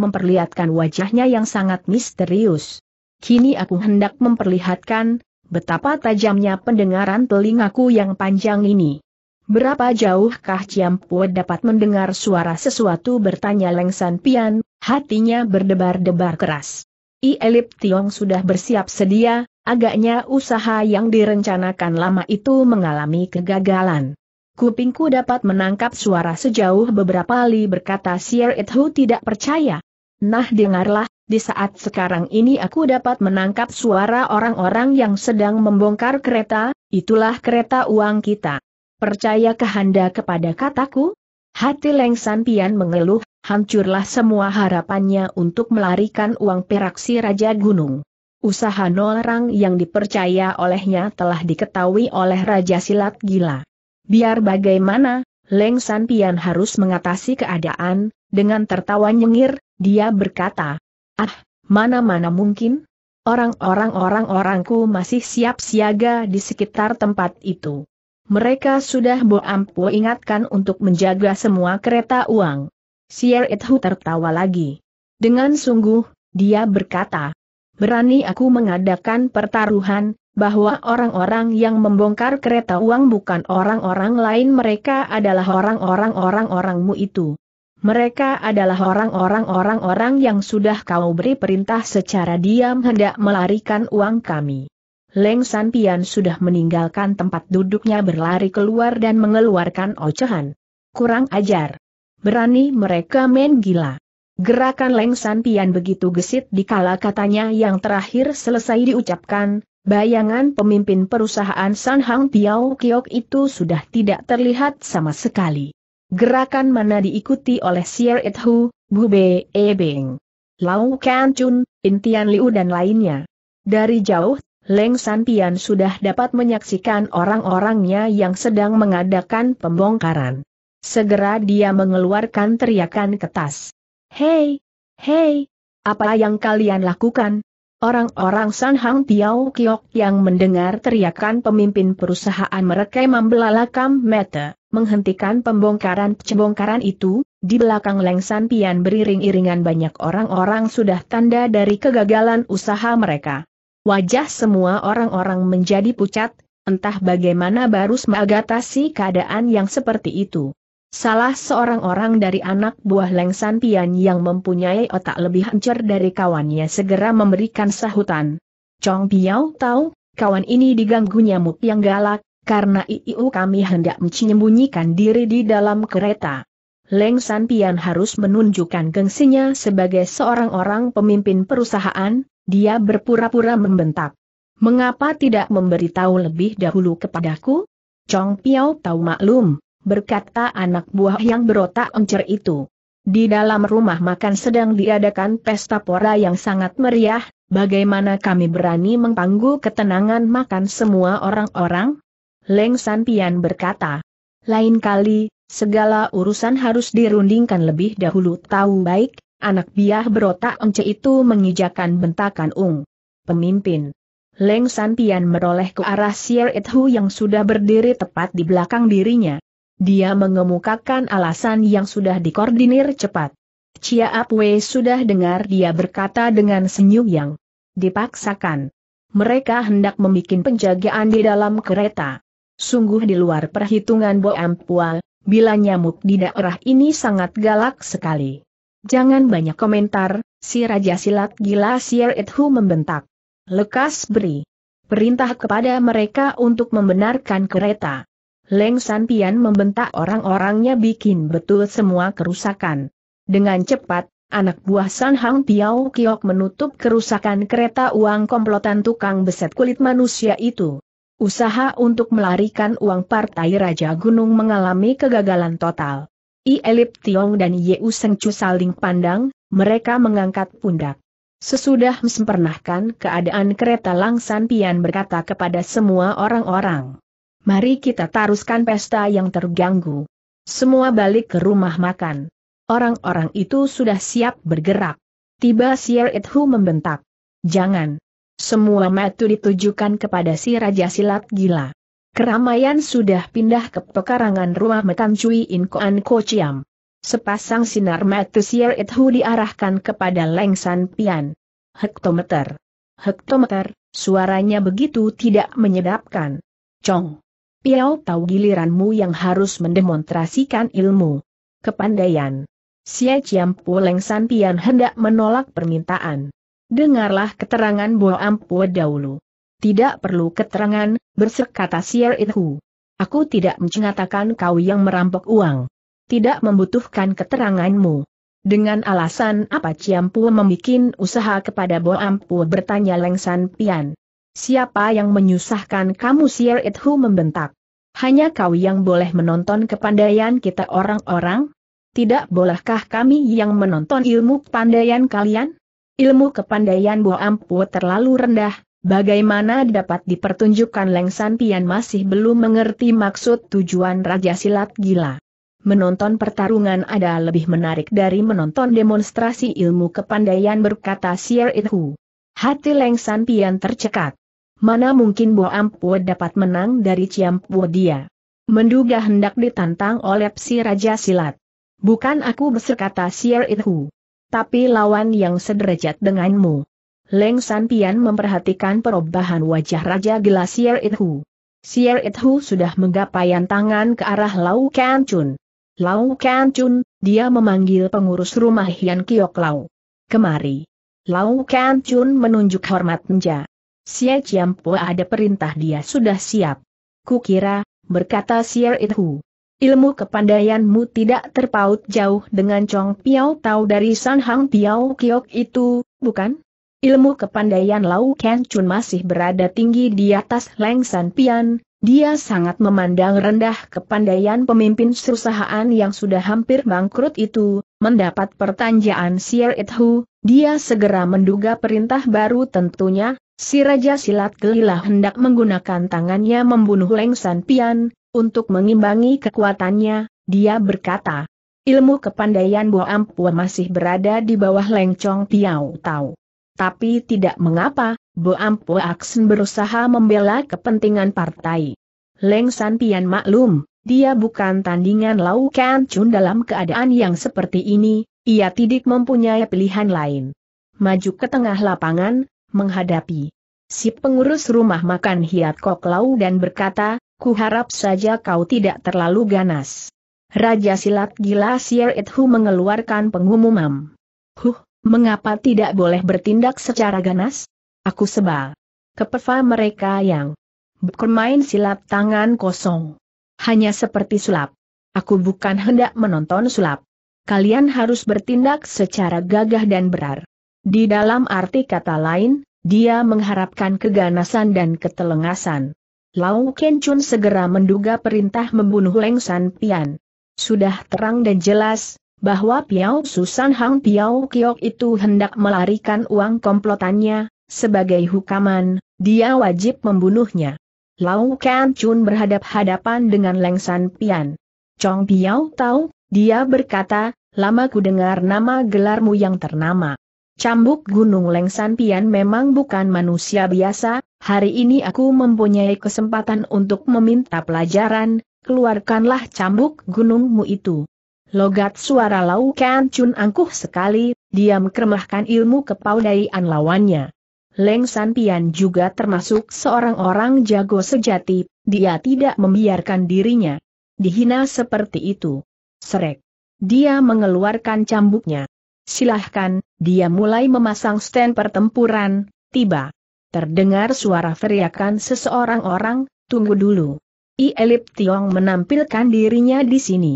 memperlihatkan wajahnya yang sangat misterius. Kini aku hendak memperlihatkan, Betapa tajamnya pendengaran telingaku yang panjang ini. Berapa jauhkah Ciampue dapat mendengar suara sesuatu bertanya Leng San Pian, hatinya berdebar-debar keras. I Elip Tiong sudah bersiap sedia, agaknya usaha yang direncanakan lama itu mengalami kegagalan. Kupingku dapat menangkap suara sejauh beberapa li berkata Sier Ithu tidak percaya. Nah dengarlah, di saat sekarang ini aku dapat menangkap suara orang-orang yang sedang membongkar kereta, itulah kereta uang kita. Percaya kehendak kepada kataku? Hati Leng San Pian mengeluh, hancurlah semua harapannya untuk melarikan uang peraksi Raja Gunung. Usaha orang yang dipercaya olehnya telah diketahui oleh Raja Silat Gila. Biar bagaimana, Leng San Pian harus mengatasi keadaan, dengan tertawa nyengir, dia berkata, Ah, mana-mana mungkin? Orang-orang orang-orangku masih siap siaga di sekitar tempat itu. Mereka sudah Bo ingatkan untuk menjaga semua kereta uang. Sier Ithu tertawa lagi. Dengan sungguh, dia berkata, berani aku mengadakan pertaruhan, bahwa orang-orang yang membongkar kereta uang bukan orang-orang lain mereka adalah orang-orang orang-orangmu itu. Mereka adalah orang-orang orang-orang yang sudah kau beri perintah secara diam hendak melarikan uang kami. Leng San Pian sudah meninggalkan tempat duduknya berlari keluar dan mengeluarkan ocehan. Kurang ajar. Berani mereka main gila. Gerakan Leng San Pian begitu gesit di kala katanya yang terakhir selesai diucapkan, bayangan pemimpin perusahaan San Hang Piao Kiok itu sudah tidak terlihat sama sekali. Gerakan mana diikuti oleh Sier Edhu, Hu, Bu Be E Beng, Lau Kan Chun, Intian Liu dan lainnya. Dari jauh, Leng San Tian sudah dapat menyaksikan orang-orangnya yang sedang mengadakan pembongkaran. Segera dia mengeluarkan teriakan ketas. Hei! Hei! Apa yang kalian lakukan? Orang-orang San Hang Tiao Kiok yang mendengar teriakan pemimpin perusahaan mereka membelalakan mata menghentikan pembongkaran-pembongkaran itu, di belakang Lengsan Pian beriring-iringan banyak orang-orang sudah tanda dari kegagalan usaha mereka. Wajah semua orang-orang menjadi pucat, entah bagaimana baru mengatasi keadaan yang seperti itu. Salah seorang orang dari anak buah Lengsan Pian yang mempunyai otak lebih hancur dari kawannya segera memberikan sahutan. Chong Piao tahu, kawan ini diganggu nyamuk yang galak, karena IIU kami hendak menyembunyikan diri di dalam kereta. Leng San Pian harus menunjukkan gengsinya sebagai seorang orang pemimpin perusahaan, dia berpura-pura membentak. Mengapa tidak memberitahu lebih dahulu kepadaku? Chong Piao tahu maklum, berkata anak buah yang berotak encer itu. Di dalam rumah makan sedang diadakan pesta pora yang sangat meriah, bagaimana kami berani mengganggu ketenangan makan semua orang-orang? Leng San Pian berkata. Lain kali, segala urusan harus dirundingkan lebih dahulu tahu baik, anak biah berotak ence itu mengijakan bentakan Ung. Pemimpin. Leng San Pian meroleh ke arah Sier Edhu yang sudah berdiri tepat di belakang dirinya. Dia mengemukakan alasan yang sudah dikoordinir cepat. Chia Apwe sudah dengar dia berkata dengan senyum yang dipaksakan. Mereka hendak membuat penjagaan di dalam kereta. Sungguh di luar perhitungan Bo Ampual, bila nyamuk di daerah ini sangat galak sekali. Jangan banyak komentar, si Raja Silat Gila Sier Edhu membentak. Lekas beri perintah kepada mereka untuk membenarkan kereta. Leng San Pian membentak orang-orangnya bikin betul semua kerusakan. Dengan cepat, anak buah San Hang Piao Kiok menutup kerusakan kereta uang komplotan tukang beset kulit manusia itu. Usaha untuk melarikan uang partai Raja Gunung mengalami kegagalan total. I Elip Tiong dan Ye Seng Chu saling pandang, mereka mengangkat pundak. Sesudah mempernahkan keadaan kereta Langsan Pian berkata kepada semua orang-orang. Mari kita taruskan pesta yang terganggu. Semua balik ke rumah makan. Orang-orang itu sudah siap bergerak. Tiba Sier Edhu membentak. Jangan. Semua metu ditujukan kepada si Raja Silat Gila. Keramaian sudah pindah ke pekarangan rumah Metan Cui In Koan Ko Chiam. Sepasang sinar matu Sier Ithu diarahkan kepada Leng San Pian. Hektometer. Hektometer, suaranya begitu tidak menyedapkan. Cong. Piao tahu giliranmu yang harus mendemonstrasikan ilmu. Kepandaian. Sia Chiam Pu Leng San Pian hendak menolak permintaan. Dengarlah keterangan Bo Ampue dahulu. Tidak perlu keterangan, bersekata Sier Itu. Aku tidak mengatakan kau yang merampok uang. Tidak membutuhkan keteranganmu. Dengan alasan apa Ciampu membuat usaha kepada Bo Ampu bertanya Lengsan Pian. Siapa yang menyusahkan kamu Sier itu membentak. Hanya kau yang boleh menonton kepandaian kita orang-orang? Tidak bolehkah kami yang menonton ilmu kepandaian kalian? Ilmu kepandaian Bo Ampu terlalu rendah, bagaimana dapat dipertunjukkan Leng San Pian masih belum mengerti maksud tujuan Raja Silat Gila. Menonton pertarungan ada lebih menarik dari menonton demonstrasi ilmu kepandaian berkata Sier itu. Hati Leng San Pian tercekat. Mana mungkin Bo Ampu dapat menang dari Ciam Ciampu dia. Menduga hendak ditantang oleh si Raja Silat. Bukan aku berserkata Sier itu tapi lawan yang sederajat denganmu. Leng San Pian memperhatikan perubahan wajah Raja Gila Sier Ithu. Sier Ithu sudah menggapaian tangan ke arah Lau Kan Chun. Lau Kan Chun, dia memanggil pengurus rumah Hian Kiok Lau. Kemari. Lau Kan Chun menunjuk hormat menja. Sia Chiam Po ada perintah dia sudah siap. Kukira, berkata Sier Ithu. Ilmu kepandaianmu tidak terpaut jauh dengan Chong Piao Tao dari San Hang Piao Kiok itu, bukan? Ilmu kepandaian Lau Ken Chun masih berada tinggi di atas Leng San Pian, dia sangat memandang rendah kepandaian pemimpin perusahaan yang sudah hampir bangkrut itu, mendapat pertanyaan Sir Ithu, dia segera menduga perintah baru tentunya, si Raja Silat Gelilah hendak menggunakan tangannya membunuh Leng San Pian, untuk mengimbangi kekuatannya, dia berkata, ilmu kepandaian Bo Ampua masih berada di bawah Lengcong Piau Tau. Tapi tidak mengapa, Bo Ampua Aksen berusaha membela kepentingan partai. Leng San Pian maklum, dia bukan tandingan Lau Kan Chun dalam keadaan yang seperti ini, ia tidak mempunyai pilihan lain. Maju ke tengah lapangan, menghadapi si pengurus rumah makan Hiat Kok Lau dan berkata, Kuharap saja kau tidak terlalu ganas. Raja Silat Gila Sier Ithu mengeluarkan pengumuman. Huh, mengapa tidak boleh bertindak secara ganas? Aku sebal. Kepeva mereka yang bermain silat tangan kosong. Hanya seperti sulap. Aku bukan hendak menonton sulap. Kalian harus bertindak secara gagah dan berar. Di dalam arti kata lain, dia mengharapkan keganasan dan ketelengasan. Lau Ken Chun segera menduga perintah membunuh Leng San Pian. Sudah terang dan jelas, bahwa Piao Susan Hang Piao Kiok itu hendak melarikan uang komplotannya, sebagai hukaman, dia wajib membunuhnya. Lau Ken Chun berhadap-hadapan dengan Leng San Pian. Chong Piao tahu, dia berkata, lama ku dengar nama gelarmu yang ternama. Cambuk Gunung Lengsan Pian memang bukan manusia biasa, hari ini aku mempunyai kesempatan untuk meminta pelajaran, keluarkanlah cambuk gunungmu itu. Logat suara Lau Kan Chun angkuh sekali, dia mengkremahkan ilmu kepaudaian lawannya. Leng San Pian juga termasuk seorang orang jago sejati, dia tidak membiarkan dirinya dihina seperti itu. Serek. Dia mengeluarkan cambuknya. Silahkan, dia mulai memasang stand pertempuran, tiba. Terdengar suara teriakan seseorang orang, tunggu dulu. I Elip Tiong menampilkan dirinya di sini.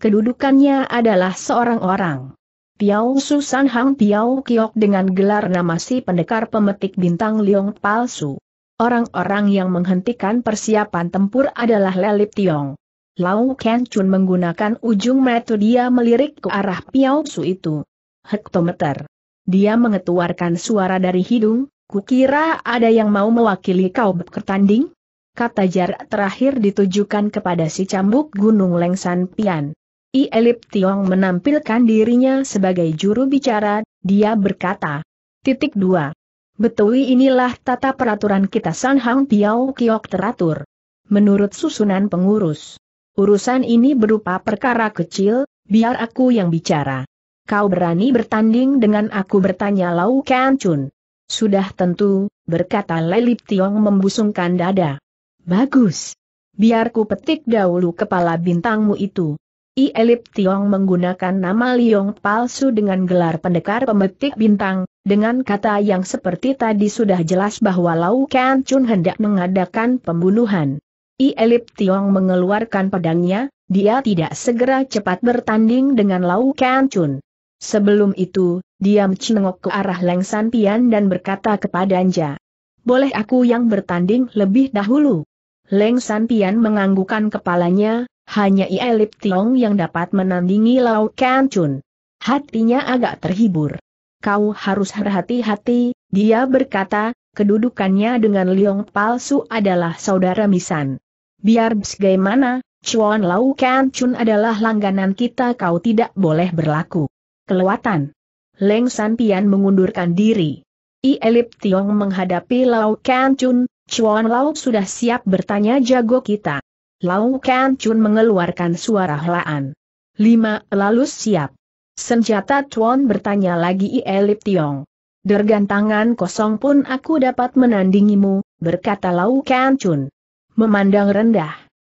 Kedudukannya adalah seorang orang. Piao Susan Hang Piao Kiok dengan gelar nama si pendekar pemetik bintang Liong palsu. Orang-orang yang menghentikan persiapan tempur adalah Lelip Tiong. Lau Ken Chun menggunakan ujung metode dia melirik ke arah Piao Su itu hektometer. Dia mengetuarkan suara dari hidung, kukira ada yang mau mewakili kau bertanding? Kata jar terakhir ditujukan kepada si cambuk gunung Lengsan Pian. I Elip Tiong menampilkan dirinya sebagai juru bicara, dia berkata. Titik 2. Betui inilah tata peraturan kita San Hang Piao Kiok teratur. Menurut susunan pengurus. Urusan ini berupa perkara kecil, biar aku yang bicara. Kau berani bertanding dengan aku bertanya Lau Kan Chun. Sudah tentu, berkata Lelip Tiong membusungkan dada. Bagus. Biarku petik dahulu kepala bintangmu itu. I Elip Tiong menggunakan nama Liong palsu dengan gelar pendekar pemetik bintang, dengan kata yang seperti tadi sudah jelas bahwa Lau Kan Chun hendak mengadakan pembunuhan. I Elip Tiong mengeluarkan pedangnya, dia tidak segera cepat bertanding dengan Lau Kan Chun. Sebelum itu, dia mencengok ke arah Leng San Pian dan berkata kepada Anja. Boleh aku yang bertanding lebih dahulu? Leng San Pian menganggukkan kepalanya, hanya Ielip Tiong yang dapat menandingi Lau Kan Hatinya agak terhibur. Kau harus berhati-hati, dia berkata, kedudukannya dengan Liong palsu adalah saudara misan. Biar bagaimana, Chuan Lau Kan adalah langganan kita kau tidak boleh berlaku kelewatan. Leng San Pian mengundurkan diri. I Elip Tiong menghadapi Lau Kan Chun, Chuan Lau sudah siap bertanya jago kita. Lau Kan Chun mengeluarkan suara helaan. Lima, lalu siap. Senjata Chuan bertanya lagi I Elip Tiong. Dergan tangan kosong pun aku dapat menandingimu, berkata Lau Kan Chun. Memandang rendah.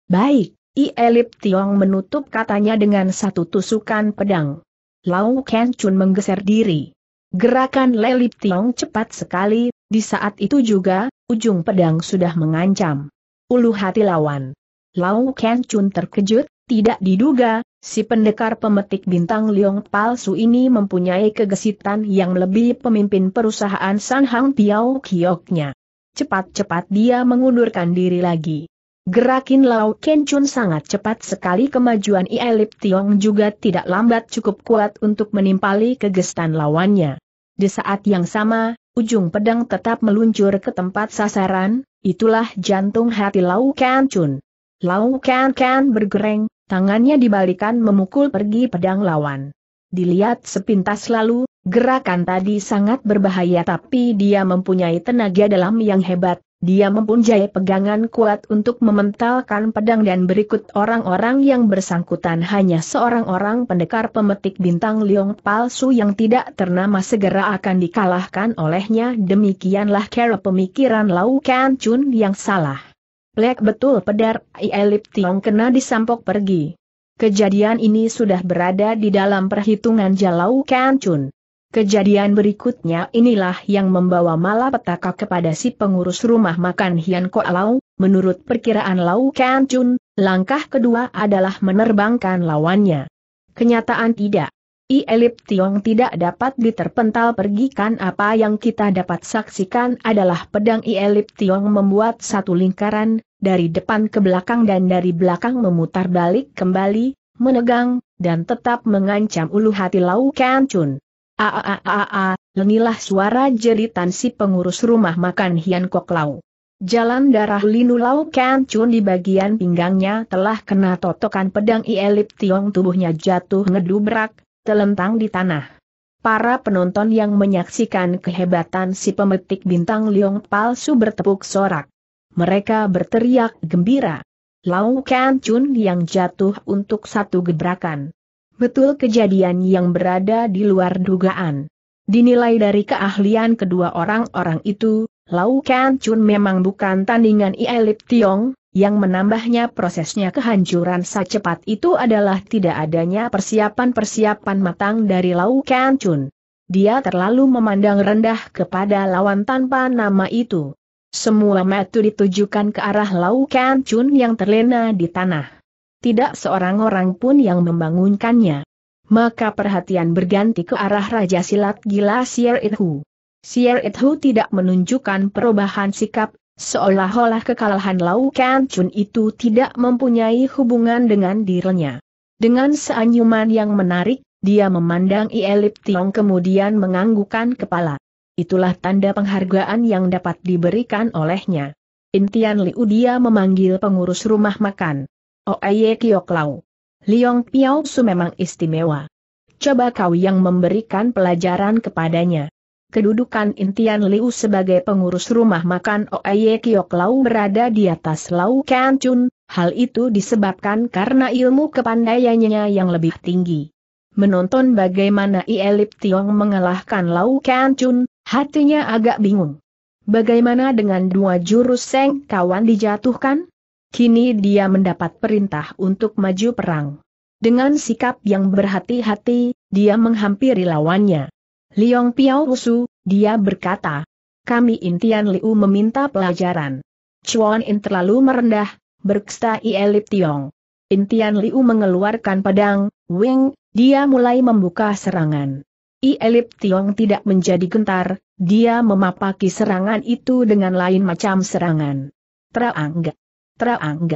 Baik, I Elip Tiong menutup katanya dengan satu tusukan pedang. Lau Ken Chun menggeser diri. Gerakan Lelip Tiong cepat sekali, di saat itu juga, ujung pedang sudah mengancam. Ulu hati lawan. Lau Ken Chun terkejut, tidak diduga, si pendekar pemetik bintang Liong palsu ini mempunyai kegesitan yang lebih pemimpin perusahaan San Piao Kioknya. Cepat-cepat dia mengundurkan diri lagi. Gerakin Lau Ken Chun sangat cepat sekali kemajuan Ielip Tiong juga tidak lambat cukup kuat untuk menimpali kegestan lawannya. Di saat yang sama, ujung pedang tetap meluncur ke tempat sasaran, itulah jantung hati Lau Ken Chun. Lau Ken Ken bergereng, tangannya dibalikan memukul pergi pedang lawan. Dilihat sepintas lalu, gerakan tadi sangat berbahaya tapi dia mempunyai tenaga dalam yang hebat, dia mempunyai pegangan kuat untuk mementalkan pedang dan berikut orang-orang yang bersangkutan hanya seorang orang pendekar pemetik bintang liong palsu yang tidak ternama segera akan dikalahkan olehnya demikianlah cara pemikiran Lau Kan Chun yang salah. Plek betul pedar, Ielip Tiong kena disampok pergi. Kejadian ini sudah berada di dalam perhitungan Jalau Kan Chun. Kejadian berikutnya inilah yang membawa malapetaka kepada si pengurus rumah makan Hian Ko Lau, menurut perkiraan Lau Kan Chun, langkah kedua adalah menerbangkan lawannya. Kenyataan tidak. I Elip Tiong tidak dapat diterpental pergikan apa yang kita dapat saksikan adalah pedang I Elip Tiong membuat satu lingkaran, dari depan ke belakang dan dari belakang memutar balik kembali, menegang, dan tetap mengancam ulu hati Lau Kan Chun. Aaaa, lenilah suara jeritan si pengurus rumah makan Hian Kok Lau. Jalan darah Linu Lau Kan Chun di bagian pinggangnya telah kena totokan pedang Ielip Tiong tubuhnya jatuh ngedubrak, telentang di tanah. Para penonton yang menyaksikan kehebatan si pemetik bintang Liong palsu bertepuk sorak. Mereka berteriak gembira. Lau Kan Chun yang jatuh untuk satu gebrakan. Betul kejadian yang berada di luar dugaan. Dinilai dari keahlian kedua orang-orang itu, Lau Kan Chun memang bukan tandingan Ielip Tiong, yang menambahnya prosesnya kehancuran secepat itu adalah tidak adanya persiapan-persiapan matang dari Lau Kan Chun. Dia terlalu memandang rendah kepada lawan tanpa nama itu. Semua metu ditujukan ke arah Lau Kan Chun yang terlena di tanah tidak seorang orang pun yang membangunkannya. Maka perhatian berganti ke arah Raja Silat Gila Sier Ithu. Sier Ithu tidak menunjukkan perubahan sikap, seolah-olah kekalahan Lau Kan Chun itu tidak mempunyai hubungan dengan dirinya. Dengan seanyuman yang menarik, dia memandang Ielip Tiong kemudian menganggukkan kepala. Itulah tanda penghargaan yang dapat diberikan olehnya. Intian Liu dia memanggil pengurus rumah makan. Kiok Lau. Liong Piao Su memang istimewa. Coba kau yang memberikan pelajaran kepadanya. Kedudukan Intian Liu sebagai pengurus rumah makan Kiok lau berada di atas Lau Kancun, hal itu disebabkan karena ilmu kepandaiannya yang lebih tinggi. Menonton bagaimana Ielip Tiong mengalahkan Lau Kancun, hatinya agak bingung. Bagaimana dengan dua jurus seng kawan dijatuhkan? Kini dia mendapat perintah untuk maju perang. Dengan sikap yang berhati-hati, dia menghampiri lawannya. Liong Piao Rusu, dia berkata, kami Intian Liu meminta pelajaran. Chuan In terlalu merendah, berksta Ielip Tiong. Intian Liu mengeluarkan pedang, Wing, dia mulai membuka serangan. Ielip Tiong tidak menjadi gentar, dia memapaki serangan itu dengan lain macam serangan. Teranggak. Terang.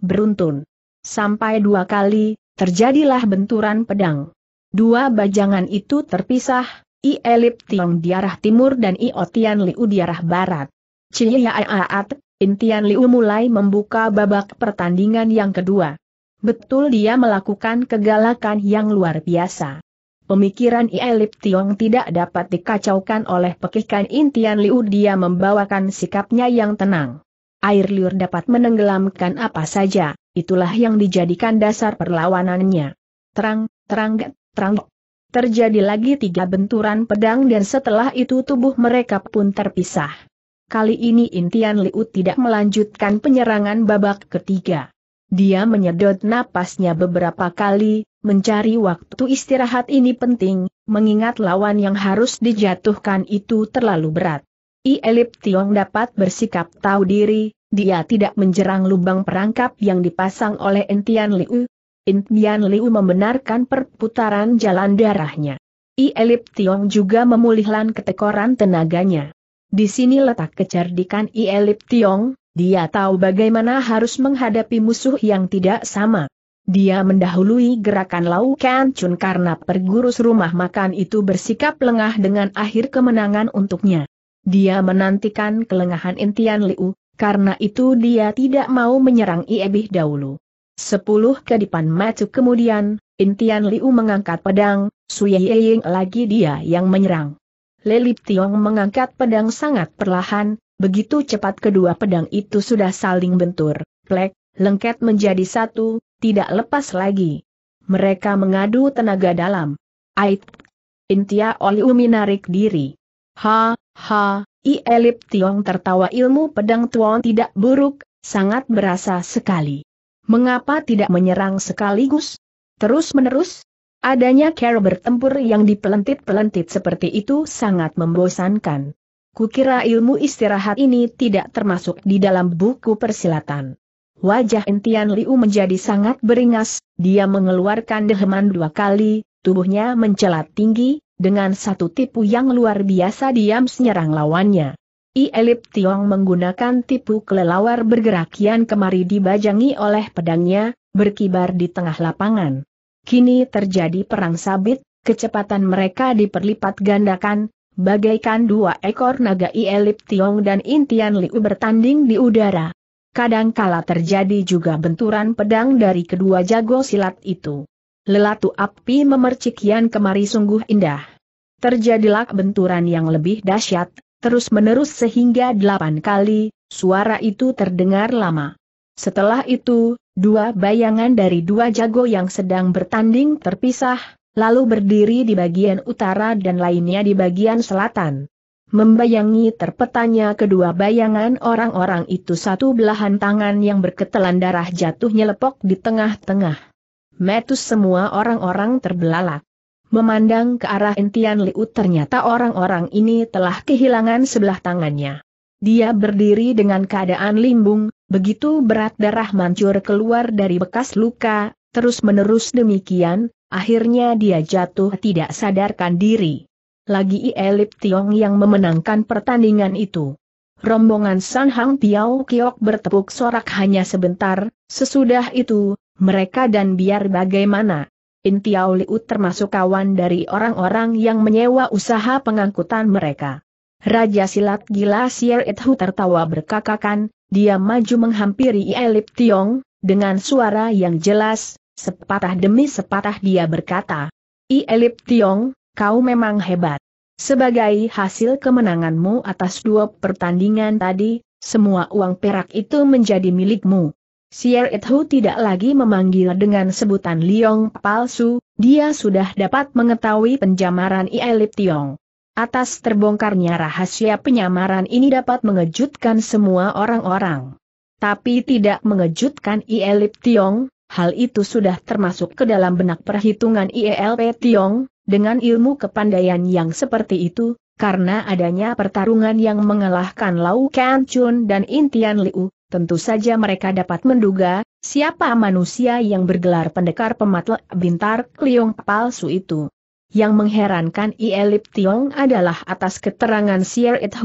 Beruntun. Sampai dua kali, terjadilah benturan pedang. Dua bajangan itu terpisah, I Elip Tiong di arah timur dan I Otian Liu di arah barat. Ciyaat, Intian Liu mulai membuka babak pertandingan yang kedua. Betul dia melakukan kegalakan yang luar biasa. Pemikiran I Elip Tiong tidak dapat dikacaukan oleh pekikan Intian Liu dia membawakan sikapnya yang tenang. Air liur dapat menenggelamkan apa saja, itulah yang dijadikan dasar perlawanannya. Terang, terang, terang. Terjadi lagi tiga benturan pedang dan setelah itu tubuh mereka pun terpisah. Kali ini Intian Liu tidak melanjutkan penyerangan babak ketiga. Dia menyedot napasnya beberapa kali, mencari waktu istirahat ini penting, mengingat lawan yang harus dijatuhkan itu terlalu berat. I Elip Tiong dapat bersikap tahu diri, dia tidak menjerang lubang perangkap yang dipasang oleh Entian Liu. Entian Liu membenarkan perputaran jalan darahnya. I Elip Tiong juga memulihkan ketekoran tenaganya. Di sini letak kecerdikan I Elip Tiong, dia tahu bagaimana harus menghadapi musuh yang tidak sama. Dia mendahului gerakan Lau Kan Chun karena pergurus rumah makan itu bersikap lengah dengan akhir kemenangan untuknya. Dia menantikan kelengahan intian Liu, karena itu dia tidak mau menyerang Iebih dahulu. Sepuluh kedipan maju kemudian, intian Liu mengangkat pedang, Suyeying lagi dia yang menyerang. Lelip Tiong mengangkat pedang sangat perlahan, begitu cepat kedua pedang itu sudah saling bentur, plek, lengket menjadi satu, tidak lepas lagi. Mereka mengadu tenaga dalam. Ait. Intia Oliu menarik diri. Ha, Ha, I Elip Tiong tertawa ilmu pedang Tuan tidak buruk, sangat berasa sekali. Mengapa tidak menyerang sekaligus? Terus-menerus? Adanya cara bertempur yang dipelentit-pelentit seperti itu sangat membosankan. Kukira ilmu istirahat ini tidak termasuk di dalam buku persilatan. Wajah Entian Liu menjadi sangat beringas, dia mengeluarkan deheman dua kali, Tubuhnya mencelat tinggi, dengan satu tipu yang luar biasa diam menyerang lawannya. I Elip Tiong menggunakan tipu kelelawar bergerak kian kemari dibajangi oleh pedangnya, berkibar di tengah lapangan. Kini terjadi perang sabit, kecepatan mereka diperlipat gandakan, bagaikan dua ekor naga I Elip Tiong dan Intian Liu bertanding di udara. Kadangkala terjadi juga benturan pedang dari kedua jago silat itu. Lelatu api memercik Yan kemari sungguh indah. Terjadilah benturan yang lebih dahsyat, terus-menerus sehingga delapan kali, suara itu terdengar lama. Setelah itu, dua bayangan dari dua jago yang sedang bertanding terpisah, lalu berdiri di bagian utara dan lainnya di bagian selatan. Membayangi terpetanya kedua bayangan orang-orang itu satu belahan tangan yang berketelan darah jatuh nyelepok di tengah-tengah metus semua orang-orang terbelalak. Memandang ke arah Entian Liu ternyata orang-orang ini telah kehilangan sebelah tangannya. Dia berdiri dengan keadaan limbung, begitu berat darah mancur keluar dari bekas luka, terus-menerus demikian, akhirnya dia jatuh tidak sadarkan diri. Lagi ielip Tiong yang memenangkan pertandingan itu. Rombongan sanhang Hang Piao Kiok bertepuk sorak hanya sebentar, sesudah itu, mereka dan biar bagaimana. In Liu termasuk kawan dari orang-orang yang menyewa usaha pengangkutan mereka. Raja silat gila Sier Ithu tertawa berkakakan, dia maju menghampiri Elip Tiong, dengan suara yang jelas, sepatah demi sepatah dia berkata. Elip Tiong, kau memang hebat. Sebagai hasil kemenanganmu atas dua pertandingan tadi, semua uang perak itu menjadi milikmu. Sier Ethu tidak lagi memanggil dengan sebutan Liong palsu, dia sudah dapat mengetahui penjamaran Ielip Tiong. Atas terbongkarnya rahasia penyamaran ini dapat mengejutkan semua orang-orang. Tapi tidak mengejutkan Ielip Tiong, hal itu sudah termasuk ke dalam benak perhitungan Ielip Tiong, dengan ilmu kepandaian yang seperti itu, karena adanya pertarungan yang mengalahkan Lau Kan Chun dan Intian Liu, tentu saja mereka dapat menduga, siapa manusia yang bergelar pendekar pematle bintar Kliung palsu itu. Yang mengherankan Ielip Tiong adalah atas keterangan Sier It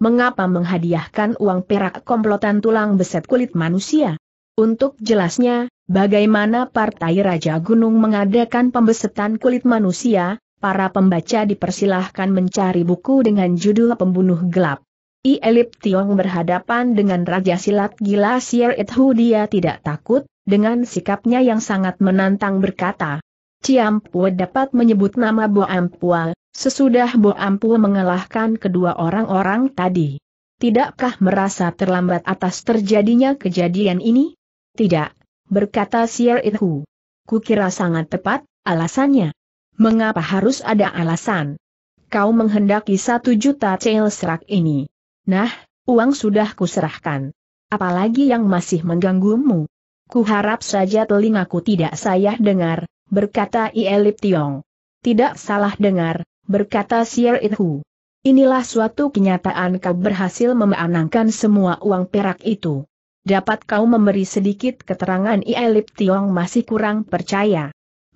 mengapa menghadiahkan uang perak komplotan tulang beset kulit manusia. Untuk jelasnya, bagaimana Partai Raja Gunung mengadakan pembesetan kulit manusia, para pembaca dipersilahkan mencari buku dengan judul Pembunuh Gelap. I Elip Tiong berhadapan dengan Raja Silat Gila Sier Ithu dia tidak takut, dengan sikapnya yang sangat menantang berkata. Ciampua dapat menyebut nama Bo Ampua, sesudah Bo Ampua mengalahkan kedua orang-orang tadi. Tidakkah merasa terlambat atas terjadinya kejadian ini? Tidak, berkata Sier Ithu. Kukira sangat tepat, alasannya. Mengapa harus ada alasan? Kau menghendaki satu juta cel serak ini. Nah, uang sudah kuserahkan. Apalagi yang masih mengganggumu. Kuharap saja telingaku tidak sayah dengar, berkata Ielip Tiong. Tidak salah dengar, berkata Sier Ithu. Inilah suatu kenyataan kau berhasil memenangkan semua uang perak itu. Dapat kau memberi sedikit keterangan Ielip Tiong masih kurang percaya.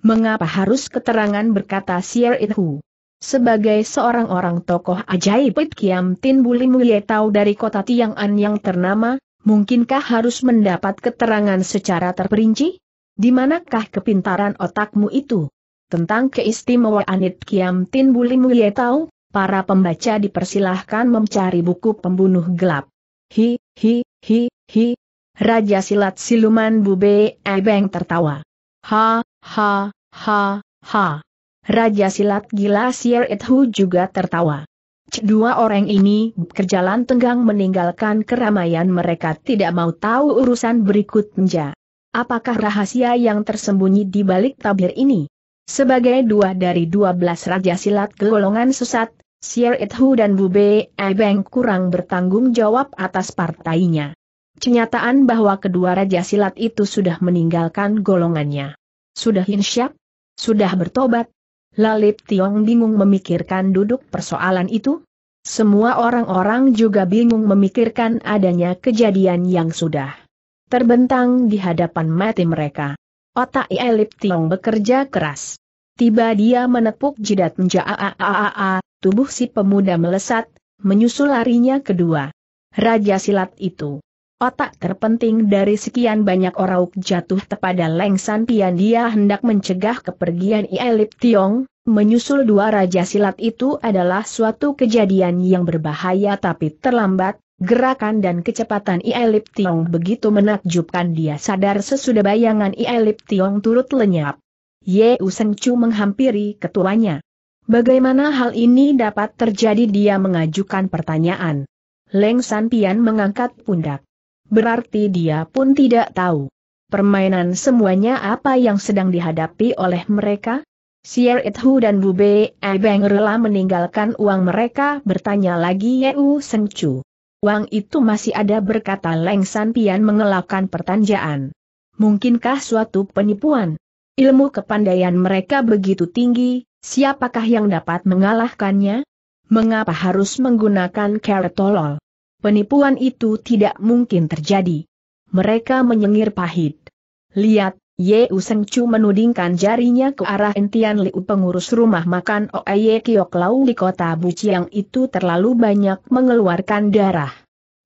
Mengapa harus keterangan berkata Sier Ithu? Sebagai seorang orang tokoh ajaib Pit Kiam Tin Buli tahu dari kota Tiang'an yang ternama, mungkinkah harus mendapat keterangan secara terperinci? Di manakah kepintaran otakmu itu? Tentang keistimewaan It Kiam Tin Buli tahu, para pembaca dipersilahkan mencari buku pembunuh gelap. Hi, hi, hi, hi. Raja silat siluman Bube Ebeng tertawa. Ha, ha, ha, ha. Raja silat gila Sier Ithu juga tertawa. Dua orang ini berjalan tenggang meninggalkan keramaian mereka tidak mau tahu urusan berikutnya. Apakah rahasia yang tersembunyi di balik tabir ini? Sebagai dua dari dua belas raja silat golongan sesat, Sier Ithu dan Bube Ebeng kurang bertanggung jawab atas partainya. Kenyataan bahwa kedua raja silat itu sudah meninggalkan golongannya. Sudah insyap? Sudah bertobat? Lalip Tiong bingung memikirkan duduk persoalan itu. Semua orang-orang juga bingung memikirkan adanya kejadian yang sudah terbentang di hadapan mati mereka. Otak Lalip Tiong bekerja keras. Tiba dia menepuk jidat menjaaaa, tubuh si pemuda melesat, menyusul larinya kedua. Raja silat itu. Otak terpenting dari sekian banyak orang jatuh kepada Leng San Pian dia hendak mencegah kepergian Ielip Tiong, menyusul dua raja silat itu adalah suatu kejadian yang berbahaya tapi terlambat, gerakan dan kecepatan Ielip Tiong begitu menakjubkan dia sadar sesudah bayangan Ielip Tiong turut lenyap. Ye Useng Chu menghampiri ketuanya. Bagaimana hal ini dapat terjadi dia mengajukan pertanyaan. Leng San Pian mengangkat pundak. Berarti dia pun tidak tahu. Permainan semuanya apa yang sedang dihadapi oleh mereka? Sier Ithu dan Bube Ebeng rela meninggalkan uang mereka bertanya lagi Yeu Sencu. Uang itu masih ada berkata Leng San Pian mengelakkan pertanyaan. Mungkinkah suatu penipuan? Ilmu kepandaian mereka begitu tinggi, siapakah yang dapat mengalahkannya? Mengapa harus menggunakan cara tolol? Penipuan itu tidak mungkin terjadi. Mereka menyengir pahit. Lihat, Ye Useng Chu menudingkan jarinya ke arah Entian Liu pengurus rumah makan Oeye Kiok Lau di kota Buciang itu terlalu banyak mengeluarkan darah.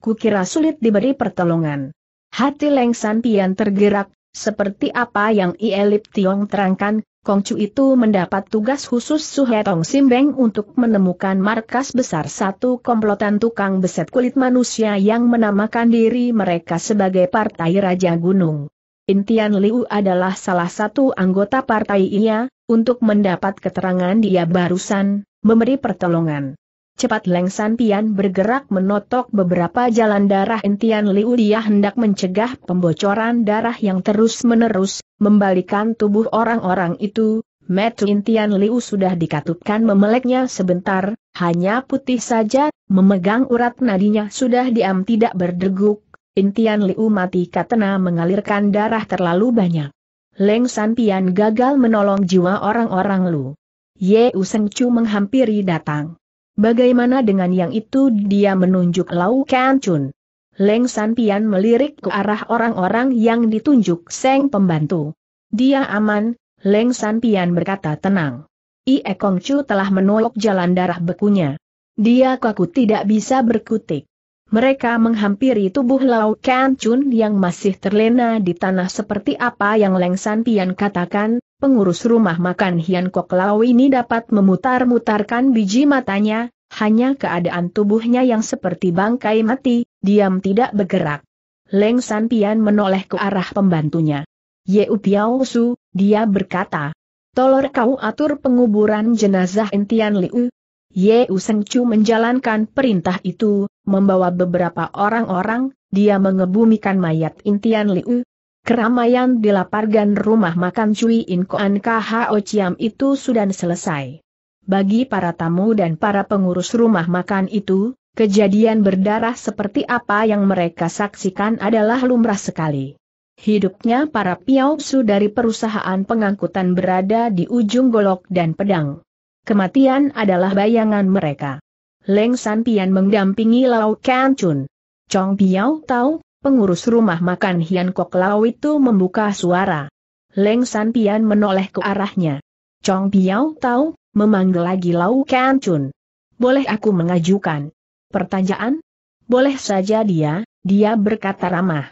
Kukira sulit diberi pertolongan. Hati Leng San Pian tergerak, seperti apa yang Ielip Tiong terangkan, Kongcu itu mendapat tugas khusus Suhetong Simbeng untuk menemukan markas besar satu komplotan tukang beset kulit manusia yang menamakan diri mereka sebagai Partai Raja Gunung. Intian Liu adalah salah satu anggota partai ia, untuk mendapat keterangan dia barusan, memberi pertolongan. Cepat Leng San Pian bergerak menotok beberapa jalan darah intian Liu Dia hendak mencegah pembocoran darah yang terus-menerus, membalikan tubuh orang-orang itu, metu intian Liu sudah dikatupkan memeleknya sebentar, hanya putih saja, memegang urat nadinya sudah diam tidak berdeguk, intian Liu mati katena mengalirkan darah terlalu banyak. Leng San Pian gagal menolong jiwa orang-orang Lu. Ye Useng Chu menghampiri datang. Bagaimana dengan yang itu dia menunjuk Lau Kan Leng San Pian melirik ke arah orang-orang yang ditunjuk Seng pembantu. Dia aman, Leng San Pian berkata tenang. Ie Kong Chu telah menolok jalan darah bekunya. Dia kaku tidak bisa berkutik. Mereka menghampiri tubuh Lau Kan yang masih terlena di tanah seperti apa yang Leng San Pian katakan, pengurus rumah makan Hian Kok Lau ini dapat memutar-mutarkan biji matanya, hanya keadaan tubuhnya yang seperti bangkai mati, diam tidak bergerak. Leng San Pian menoleh ke arah pembantunya. Yeu Piao Su, dia berkata, Tolor kau atur penguburan jenazah Entian Liu. Ye U Seng Chu menjalankan perintah itu, membawa beberapa orang-orang, dia mengebumikan mayat Intian Liu, Keramaian di lapargan rumah makan Cui In Koan KHO Chiam itu sudah selesai. Bagi para tamu dan para pengurus rumah makan itu, kejadian berdarah seperti apa yang mereka saksikan adalah lumrah sekali. Hidupnya para piaupsu dari perusahaan pengangkutan berada di ujung golok dan pedang. Kematian adalah bayangan mereka. Leng San Pian mendampingi Lau Kan Chun. Chong Piao tahu pengurus rumah makan Hian Kok Lau itu membuka suara. Leng San Pian menoleh ke arahnya. Chong Piao tahu, memanggil lagi Lau Kan Chun. Boleh aku mengajukan pertanyaan? Boleh saja dia, dia berkata ramah.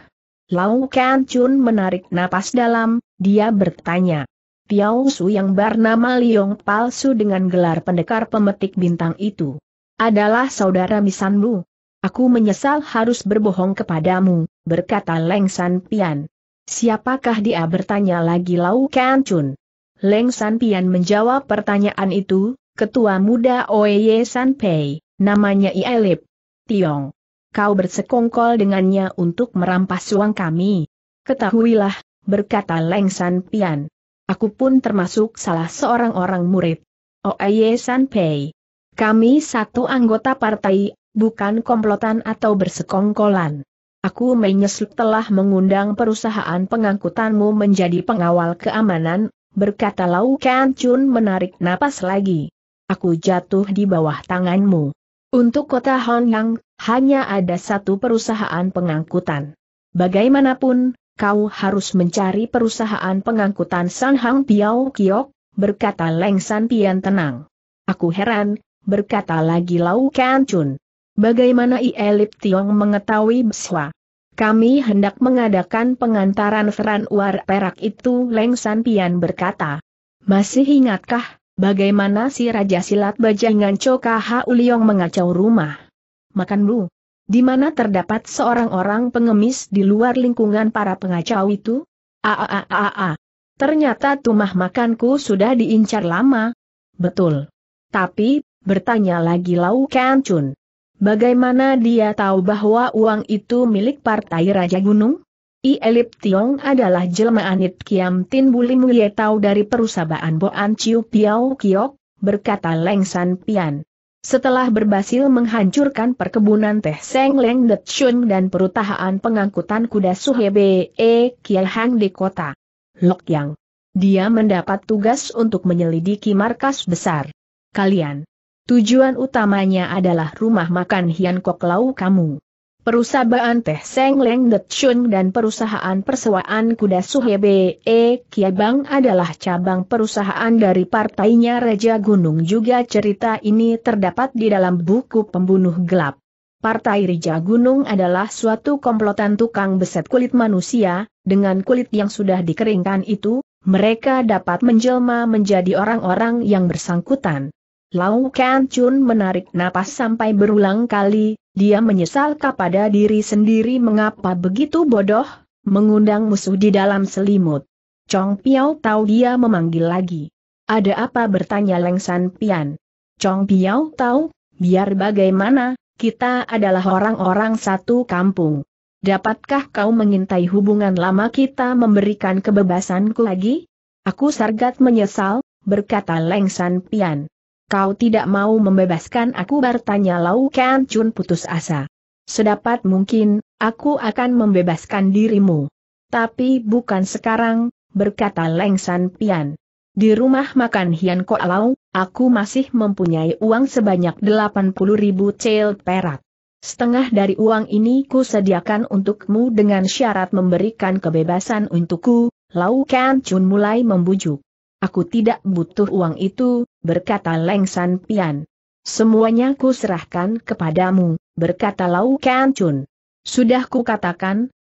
Lau Kan Chun menarik napas dalam, dia bertanya. Piao Su yang bernama Liong palsu dengan gelar pendekar pemetik bintang itu. Adalah saudara Misanmu. Aku menyesal harus berbohong kepadamu, berkata Leng San Pian. Siapakah dia bertanya lagi Lau Kan Chun? Leng San Pian menjawab pertanyaan itu, ketua muda Oye San Pei, namanya Ielip. Tiong. Kau bersekongkol dengannya untuk merampas uang kami. Ketahuilah, berkata Leng San Pian. Aku pun termasuk salah seorang orang murid. Oye San Pei. Kami satu anggota partai bukan komplotan atau bersekongkolan. Aku menyesal telah mengundang perusahaan pengangkutanmu menjadi pengawal keamanan, berkata Lau Kan Chun menarik napas lagi. Aku jatuh di bawah tanganmu. Untuk kota Yang, hanya ada satu perusahaan pengangkutan. Bagaimanapun, kau harus mencari perusahaan pengangkutan Sanhang Piao Kiok, berkata Leng San Pian tenang. Aku heran, berkata lagi Lau Kan Chun. Bagaimana Ielip Tiong mengetahui beswa? Kami hendak mengadakan pengantaran seran war perak itu Leng San Pian berkata. Masih ingatkah, bagaimana si Raja Silat Bajangan Ha Uliong mengacau rumah? Makan lu. Di mana terdapat seorang orang pengemis di luar lingkungan para pengacau itu? Aaaaaa. Ternyata tumah makanku sudah diincar lama. Betul. Tapi, bertanya lagi Lau Kanchun. Bagaimana dia tahu bahwa uang itu milik Partai Raja Gunung? I Elip Tiong adalah jelmaan Kiam Tin Buli tahu dari perusahaan Boan Chiu Piao Kiok, berkata Leng San Pian. Setelah berhasil menghancurkan perkebunan teh Seng Leng Det Chun dan perusahaan pengangkutan kuda Suhebe E Kielhang di kota Lokyang, Dia mendapat tugas untuk menyelidiki markas besar. Kalian Tujuan utamanya adalah rumah makan Hian Kok Lau kamu. Perusahaan Teh Seng Leng De Chun dan perusahaan persewaan kuda Suhebe E Kiabang adalah cabang perusahaan dari partainya Raja Gunung juga cerita ini terdapat di dalam buku pembunuh gelap. Partai Raja Gunung adalah suatu komplotan tukang beset kulit manusia, dengan kulit yang sudah dikeringkan itu, mereka dapat menjelma menjadi orang-orang yang bersangkutan. Lau Kan Chun menarik napas sampai berulang kali, dia menyesal kepada diri sendiri mengapa begitu bodoh, mengundang musuh di dalam selimut. Chong Piao tahu dia memanggil lagi. Ada apa bertanya Leng San Pian? Chong Piao tahu, biar bagaimana, kita adalah orang-orang satu kampung. Dapatkah kau mengintai hubungan lama kita memberikan kebebasanku lagi? Aku sargat menyesal, berkata Leng San Pian. Kau tidak mau membebaskan aku bertanya Lau Kan Chun putus asa. Sedapat mungkin, aku akan membebaskan dirimu. Tapi bukan sekarang, berkata Leng San Pian. Di rumah makan Hian Ko Lau, aku masih mempunyai uang sebanyak 80 ribu cel perak. Setengah dari uang ini ku sediakan untukmu dengan syarat memberikan kebebasan untukku, Lau Kan Chun mulai membujuk. Aku tidak butuh uang itu, berkata Leng San Pian. Semuanya kuserahkan kepadamu, berkata Lau Kan Chun. Sudah ku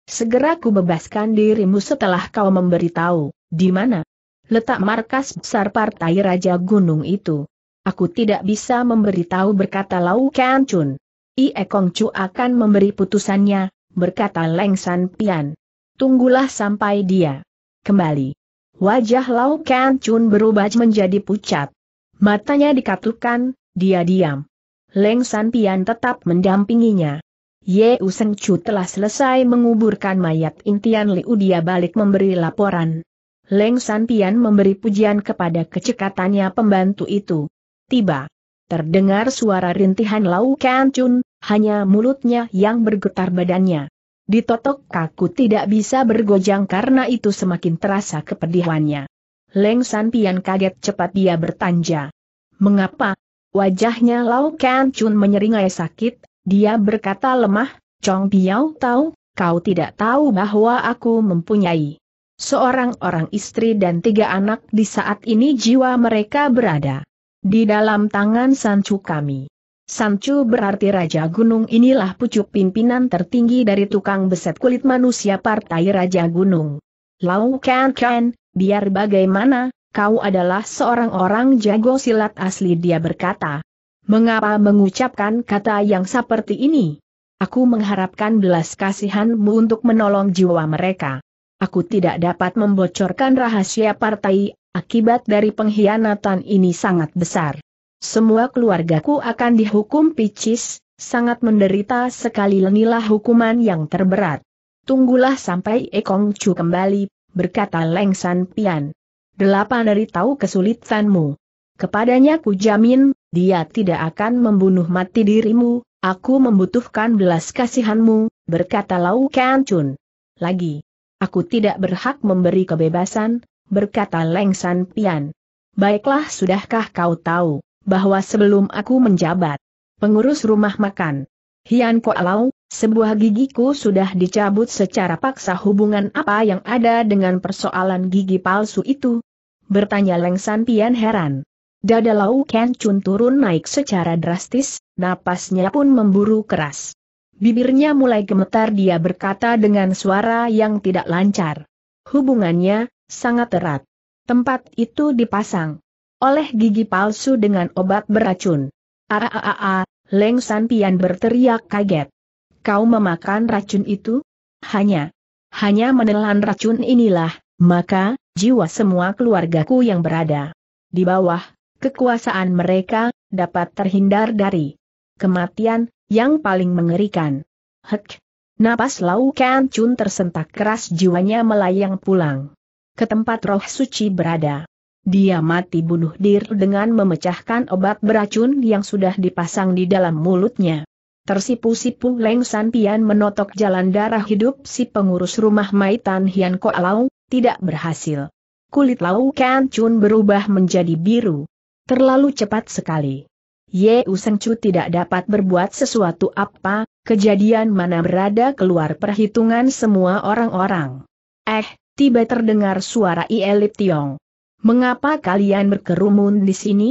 segera kubebaskan dirimu setelah kau memberitahu, di mana letak markas besar partai Raja Gunung itu. Aku tidak bisa memberitahu berkata Lau Kan Chun. Ie Kong Chu akan memberi putusannya, berkata Leng San Pian. Tunggulah sampai dia kembali. Wajah Lau Kan Chun berubah menjadi pucat. Matanya dikatukan, dia diam. Leng San Pian tetap mendampinginya. Ye Useng Chu telah selesai menguburkan mayat Intian Liu dia balik memberi laporan. Leng San Pian memberi pujian kepada kecekatannya pembantu itu. Tiba. Terdengar suara rintihan Lau Kan Chun, hanya mulutnya yang bergetar badannya. Ditotok kaku tidak bisa bergojang karena itu semakin terasa kepedihannya. Leng San Pian kaget cepat dia bertanja. Mengapa? Wajahnya Lau Kan Chun menyeringai sakit, dia berkata lemah, Chong Piao tahu, kau tidak tahu bahwa aku mempunyai seorang orang istri dan tiga anak di saat ini jiwa mereka berada di dalam tangan sancu kami. Samcu berarti Raja Gunung inilah pucuk pimpinan tertinggi dari tukang beset kulit manusia Partai Raja Gunung. Lau Kan Kan, biar bagaimana, kau adalah seorang orang jago silat asli dia berkata. Mengapa mengucapkan kata yang seperti ini? Aku mengharapkan belas kasihanmu untuk menolong jiwa mereka. Aku tidak dapat membocorkan rahasia partai, akibat dari pengkhianatan ini sangat besar. Semua keluargaku akan dihukum picis, sangat menderita sekali lenilah hukuman yang terberat. Tunggulah sampai Ekong Chu kembali, berkata Leng San Pian. Delapan dari tahu kesulitanmu. Kepadanya ku jamin, dia tidak akan membunuh mati dirimu, aku membutuhkan belas kasihanmu, berkata Lau Kan Chun. Lagi, aku tidak berhak memberi kebebasan, berkata Leng San Pian. Baiklah sudahkah kau tahu? bahwa sebelum aku menjabat pengurus rumah makan Hian Koalau, sebuah gigiku sudah dicabut secara paksa hubungan apa yang ada dengan persoalan gigi palsu itu? Bertanya Leng San Pian heran. Dada Lau Ken Chun turun naik secara drastis, napasnya pun memburu keras. Bibirnya mulai gemetar dia berkata dengan suara yang tidak lancar. Hubungannya, sangat erat. Tempat itu dipasang, oleh gigi palsu dengan obat beracun. Aaaa, ah, ah, ah, Leng San Pian berteriak kaget. Kau memakan racun itu? Hanya, hanya menelan racun inilah, maka, jiwa semua keluargaku yang berada di bawah, kekuasaan mereka, dapat terhindar dari kematian, yang paling mengerikan. Hek! Napas Lau Kan Chun tersentak keras jiwanya melayang pulang. Ke tempat roh suci berada. Dia mati bunuh diri dengan memecahkan obat beracun yang sudah dipasang di dalam mulutnya. Tersipu-sipu Leng San Pian menotok jalan darah hidup si pengurus rumah Maitan Hian Ko Lau, tidak berhasil. Kulit Lau Kan Chun berubah menjadi biru. Terlalu cepat sekali. Ye Useng Chu tidak dapat berbuat sesuatu apa, kejadian mana berada keluar perhitungan semua orang-orang. Eh, tiba terdengar suara Ielip Tiong. Mengapa kalian berkerumun di sini?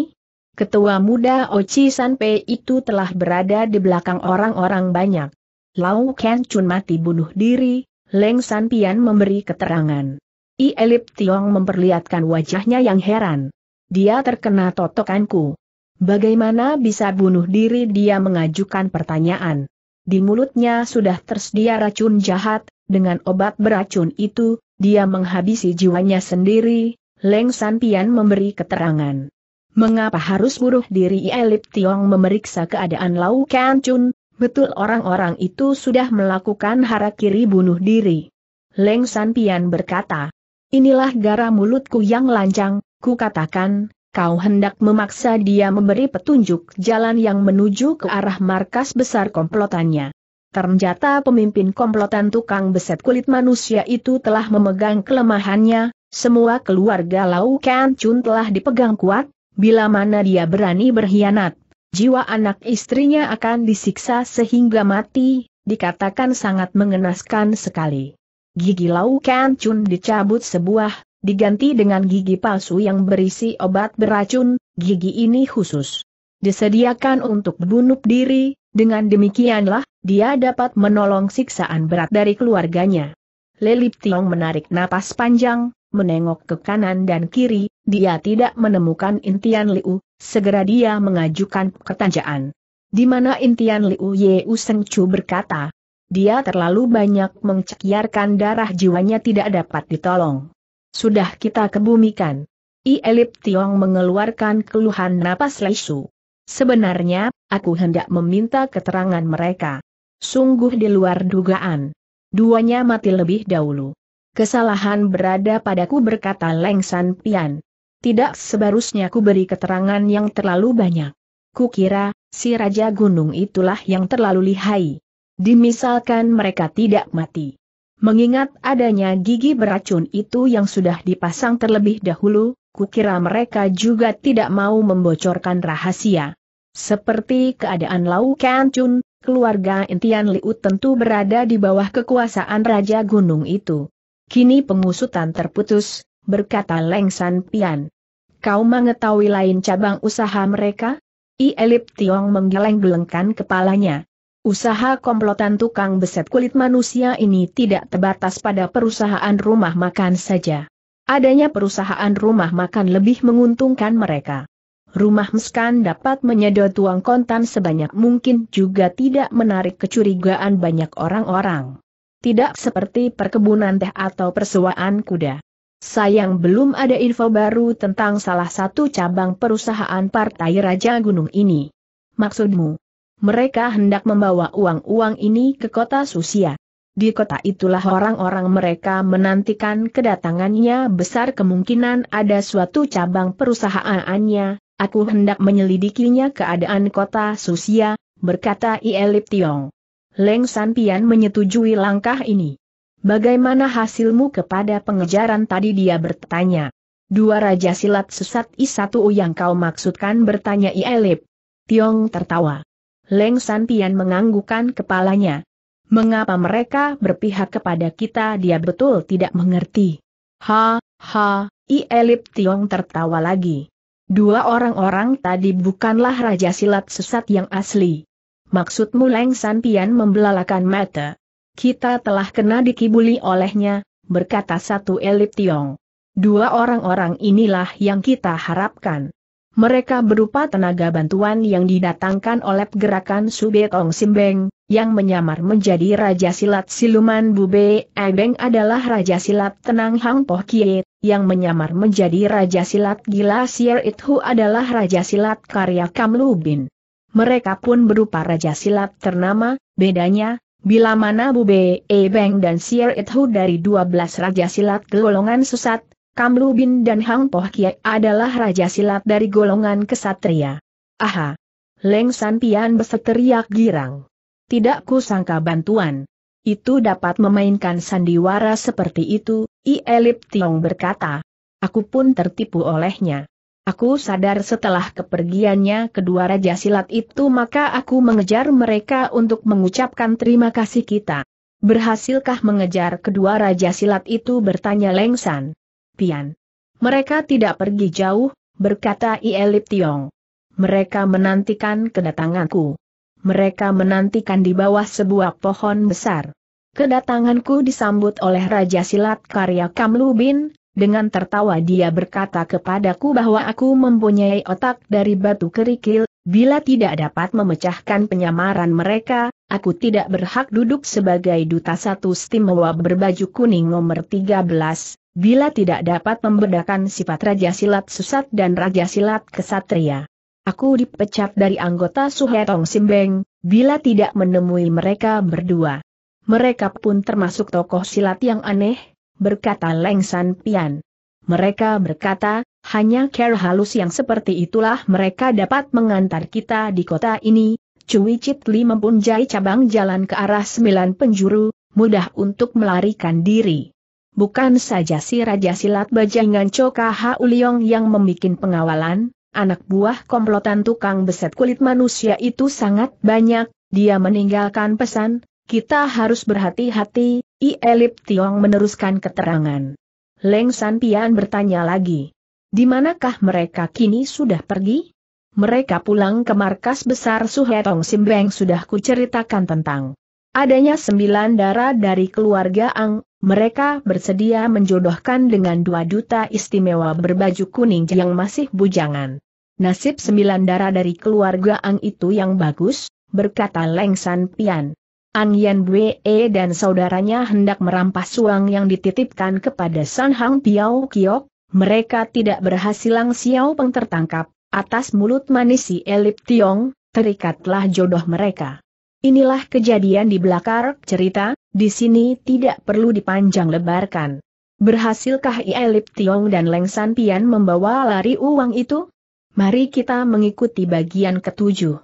Ketua muda Oci Sanpei itu telah berada di belakang orang-orang banyak. Lau Ken Chun mati bunuh diri, Leng San Pian memberi keterangan. I Elip Tiong memperlihatkan wajahnya yang heran. Dia terkena totokanku. Bagaimana bisa bunuh diri dia mengajukan pertanyaan. Di mulutnya sudah tersedia racun jahat, dengan obat beracun itu, dia menghabisi jiwanya sendiri, Leng Sanpian memberi keterangan. Mengapa harus buruh diri Elip Tiong memeriksa keadaan Lau Kan Chun, betul orang-orang itu sudah melakukan hara kiri bunuh diri. Leng Sanpian berkata, inilah gara mulutku yang lancang, ku katakan, kau hendak memaksa dia memberi petunjuk jalan yang menuju ke arah markas besar komplotannya. Ternyata pemimpin komplotan tukang beset kulit manusia itu telah memegang kelemahannya, semua keluarga Lau Kan Chun telah dipegang kuat, bila mana dia berani berkhianat. Jiwa anak istrinya akan disiksa sehingga mati, dikatakan sangat mengenaskan sekali. Gigi Lau Kan Chun dicabut sebuah, diganti dengan gigi palsu yang berisi obat beracun, gigi ini khusus. Disediakan untuk bunuh diri, dengan demikianlah, dia dapat menolong siksaan berat dari keluarganya. Lelip Tiong menarik napas panjang, menengok ke kanan dan kiri, dia tidak menemukan intian Liu, segera dia mengajukan pertanyaan. Di mana intian Liu Ye Useng Chu berkata, dia terlalu banyak mengcekiarkan darah jiwanya tidak dapat ditolong. Sudah kita kebumikan. I Elip Tiong mengeluarkan keluhan napas lesu. Sebenarnya, aku hendak meminta keterangan mereka. Sungguh di luar dugaan. Duanya mati lebih dahulu. Kesalahan berada padaku berkata Leng San Pian. Tidak sebarusnya ku beri keterangan yang terlalu banyak. Kukira, si Raja Gunung itulah yang terlalu lihai. Dimisalkan mereka tidak mati. Mengingat adanya gigi beracun itu yang sudah dipasang terlebih dahulu, kukira mereka juga tidak mau membocorkan rahasia. Seperti keadaan Lau Kan keluarga intian Liu tentu berada di bawah kekuasaan Raja Gunung itu. Kini pengusutan terputus, berkata Leng San Pian. Kau mengetahui lain cabang usaha mereka? I Elip Tiong menggeleng-gelengkan kepalanya. Usaha komplotan tukang beset kulit manusia ini tidak terbatas pada perusahaan rumah makan saja. Adanya perusahaan rumah makan lebih menguntungkan mereka. Rumah meskan dapat menyedot uang kontan sebanyak mungkin juga tidak menarik kecurigaan banyak orang-orang tidak seperti perkebunan teh atau persewaan kuda. Sayang belum ada info baru tentang salah satu cabang perusahaan Partai Raja Gunung ini. Maksudmu? Mereka hendak membawa uang-uang ini ke kota Susia. Di kota itulah orang-orang mereka menantikan kedatangannya besar kemungkinan ada suatu cabang perusahaannya, aku hendak menyelidikinya keadaan kota Susia, berkata Ielip Tiong. Leng San Pian menyetujui langkah ini. Bagaimana hasilmu kepada pengejaran tadi dia bertanya. Dua raja silat sesat I1U yang kau maksudkan bertanya Ielip. Tiong tertawa. Leng San Pian menganggukkan kepalanya. Mengapa mereka berpihak kepada kita dia betul tidak mengerti. Ha, ha, Ielip Tiong tertawa lagi. Dua orang-orang tadi bukanlah raja silat sesat yang asli. Maksudmu Leng San Pian membelalakan mata. Kita telah kena dikibuli olehnya, berkata satu elit Tiong. Dua orang-orang inilah yang kita harapkan. Mereka berupa tenaga bantuan yang didatangkan oleh gerakan Subetong Simbeng, yang menyamar menjadi Raja Silat Siluman Bube Ebeng adalah Raja Silat Tenang Hang Poh Kie, yang menyamar menjadi Raja Silat Gila Sier Ithu adalah Raja Silat karya Kamlubin. Mereka pun berupa raja silat ternama, bedanya, bila mana Bu E Ebeng dan Sier Ithu dari 12 raja silat golongan sesat, Kamlu Bin dan Hang Poh Kie adalah raja silat dari golongan kesatria. Aha! Leng San Pian berseteriak girang. Tidak kusangka bantuan. Itu dapat memainkan sandiwara seperti itu, I Elip Tiong berkata. Aku pun tertipu olehnya. Aku sadar setelah kepergiannya kedua raja silat itu maka aku mengejar mereka untuk mengucapkan terima kasih kita. Berhasilkah mengejar kedua raja silat itu bertanya Lengsan. Pian. Mereka tidak pergi jauh, berkata Ielip Tiong. Mereka menantikan kedatanganku. Mereka menantikan di bawah sebuah pohon besar. Kedatanganku disambut oleh Raja Silat karya Kamlubin, dengan tertawa dia berkata kepadaku bahwa aku mempunyai otak dari batu kerikil, bila tidak dapat memecahkan penyamaran mereka, aku tidak berhak duduk sebagai duta satu Stimewa berbaju kuning nomor 13, bila tidak dapat membedakan sifat Raja Silat Susat dan Raja Silat Kesatria. Aku dipecat dari anggota Suhetong Simbeng, bila tidak menemui mereka berdua. Mereka pun termasuk tokoh silat yang aneh, berkata Leng San Pian. Mereka berkata, hanya care halus yang seperti itulah mereka dapat mengantar kita di kota ini, Cui Cit Li mempunjai cabang jalan ke arah sembilan penjuru, mudah untuk melarikan diri. Bukan saja si Raja Silat Bajangan Coka Uliong yang membuat pengawalan, anak buah komplotan tukang beset kulit manusia itu sangat banyak, dia meninggalkan pesan, kita harus berhati-hati, I Elip Tiong meneruskan keterangan. Leng San Pian bertanya lagi. Di manakah mereka kini sudah pergi? Mereka pulang ke markas besar Suhetong Simbeng sudah kuceritakan tentang. Adanya sembilan darah dari keluarga Ang, mereka bersedia menjodohkan dengan dua duta istimewa berbaju kuning yang masih bujangan. Nasib sembilan darah dari keluarga Ang itu yang bagus, berkata Leng San Pian. An Yan Bue dan saudaranya hendak merampas uang yang dititipkan kepada San Hang Piao Kiok, mereka tidak berhasil Lang Xiao Peng tertangkap, atas mulut manis si Elip Tiong, terikatlah jodoh mereka. Inilah kejadian di belakang cerita, di sini tidak perlu dipanjang lebarkan. Berhasilkah Elip Tiong dan Leng San Pian membawa lari uang itu? Mari kita mengikuti bagian ketujuh.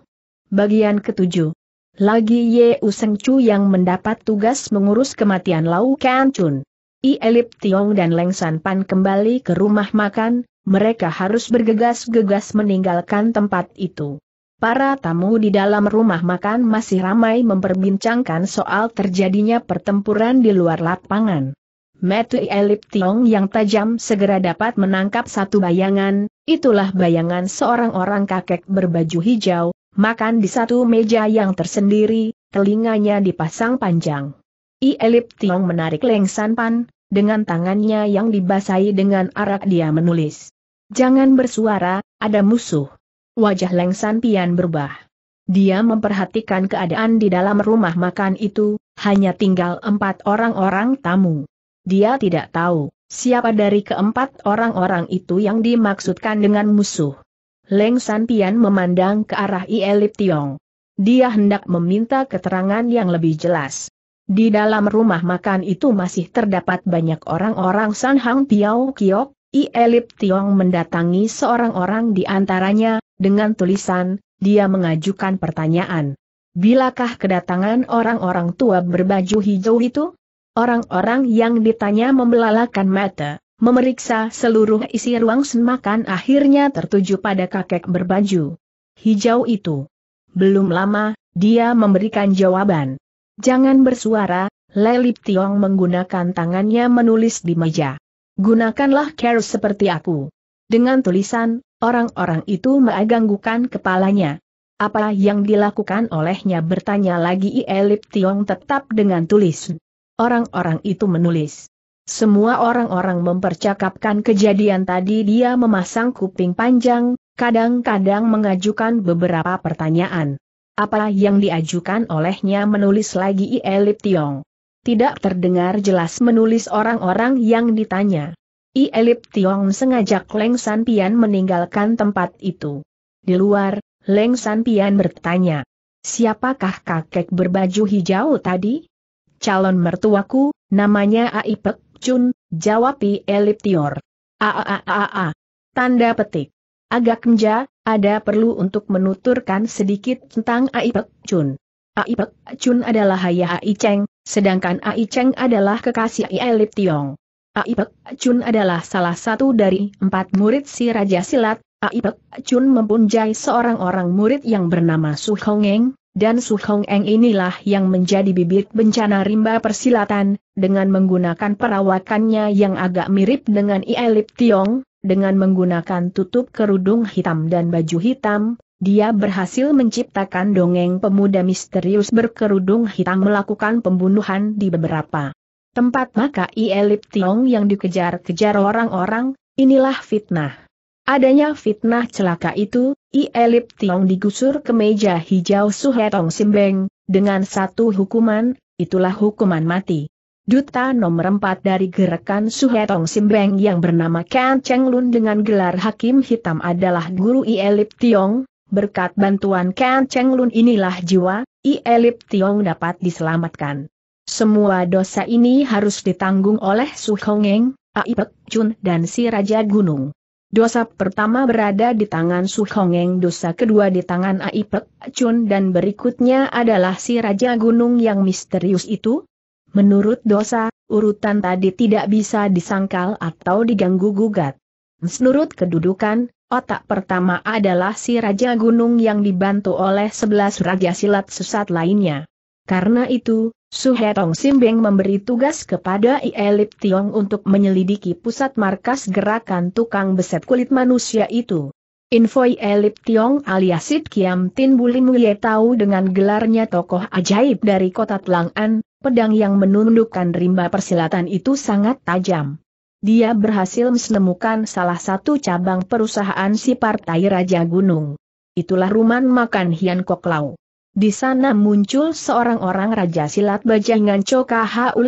Bagian ketujuh lagi Ye Useng Chu yang mendapat tugas mengurus kematian Lau Kan Chun. I Elip Tiong dan Leng San Pan kembali ke rumah makan, mereka harus bergegas-gegas meninggalkan tempat itu. Para tamu di dalam rumah makan masih ramai memperbincangkan soal terjadinya pertempuran di luar lapangan. Metu Elip Tiong yang tajam segera dapat menangkap satu bayangan, itulah bayangan seorang orang kakek berbaju hijau, makan di satu meja yang tersendiri, telinganya dipasang panjang. I Elip Tiong menarik lengsan pan, dengan tangannya yang dibasahi dengan arak dia menulis. Jangan bersuara, ada musuh. Wajah lengsan Pian berubah. Dia memperhatikan keadaan di dalam rumah makan itu, hanya tinggal empat orang-orang tamu. Dia tidak tahu siapa dari keempat orang-orang itu yang dimaksudkan dengan musuh. Leng San Pian memandang ke arah Ielip Tiong. Dia hendak meminta keterangan yang lebih jelas. Di dalam rumah makan itu masih terdapat banyak orang-orang San Hang Piao Kiok, Ielip Tiong mendatangi seorang orang di antaranya, dengan tulisan, dia mengajukan pertanyaan. Bilakah kedatangan orang-orang tua berbaju hijau itu? Orang-orang yang ditanya membelalakan mata. Memeriksa seluruh isi ruang semakan akhirnya tertuju pada kakek berbaju hijau itu. Belum lama, dia memberikan jawaban. Jangan bersuara, Lelip Tiong menggunakan tangannya menulis di meja. Gunakanlah care seperti aku. Dengan tulisan, orang-orang itu meaganggukan kepalanya. Apa yang dilakukan olehnya bertanya lagi Lelip Tiong tetap dengan tulis. Orang-orang itu menulis. Semua orang-orang mempercakapkan kejadian tadi dia memasang kuping panjang, kadang-kadang mengajukan beberapa pertanyaan. Apa yang diajukan olehnya menulis lagi Ielip Tiong. Tidak terdengar jelas menulis orang-orang yang ditanya. Ielip Tiong sengaja Leng San Pian meninggalkan tempat itu. Di luar, Leng San Pian bertanya, Siapakah kakek berbaju hijau tadi? Calon mertuaku, namanya Aipek, Chun, jawab i Eliptior. Aaaa. Tanda petik. Agak menjauh, ada perlu untuk menuturkan sedikit tentang Aipek Chun. Aipek Chun adalah ayah Ai sedangkan Ai adalah kekasih i Eliptiong. Aipek Chun adalah salah satu dari empat murid si Raja Silat, Aipek Chun mempunyai seorang orang murid yang bernama Su Hongeng, dan Su Hong Eng inilah yang menjadi bibit bencana rimba persilatan, dengan menggunakan perawakannya yang agak mirip dengan Ielip Tiong, dengan menggunakan tutup kerudung hitam dan baju hitam, dia berhasil menciptakan dongeng pemuda misterius berkerudung hitam melakukan pembunuhan di beberapa tempat maka Ielip Tiong yang dikejar-kejar orang-orang, inilah fitnah. Adanya fitnah celaka itu, I Elip Tiong digusur ke meja hijau Suhetong Simbeng, dengan satu hukuman, itulah hukuman mati. Duta nomor empat dari gerakan Suhetong Simbeng yang bernama Kan Cheng Lun dengan gelar Hakim Hitam adalah guru I Elip Tiong, berkat bantuan Kan Cheng Lun inilah jiwa, I Elip Tiong dapat diselamatkan. Semua dosa ini harus ditanggung oleh Su Hongeng, Aipek Chun dan si Raja Gunung. Dosa pertama berada di tangan Su Hongeng, dosa kedua di tangan Ai Chun dan berikutnya adalah si Raja Gunung yang misterius itu. Menurut dosa, urutan tadi tidak bisa disangkal atau diganggu-gugat. Menurut kedudukan, otak pertama adalah si Raja Gunung yang dibantu oleh sebelas Raja Silat Sesat lainnya. Karena itu, Suhetong Simbeng memberi tugas kepada Ielip Tiong untuk menyelidiki pusat markas gerakan tukang beset kulit manusia itu. Info Ielip Tiong alias Sid Kiam Tin Bulimuye tahu dengan gelarnya tokoh ajaib dari kota Telang'an, pedang yang menundukkan rimba persilatan itu sangat tajam. Dia berhasil menemukan salah satu cabang perusahaan si Partai Raja Gunung. Itulah rumah Makan Hian Kok Lau. Di sana muncul seorang orang raja silat bajangan Coka Hau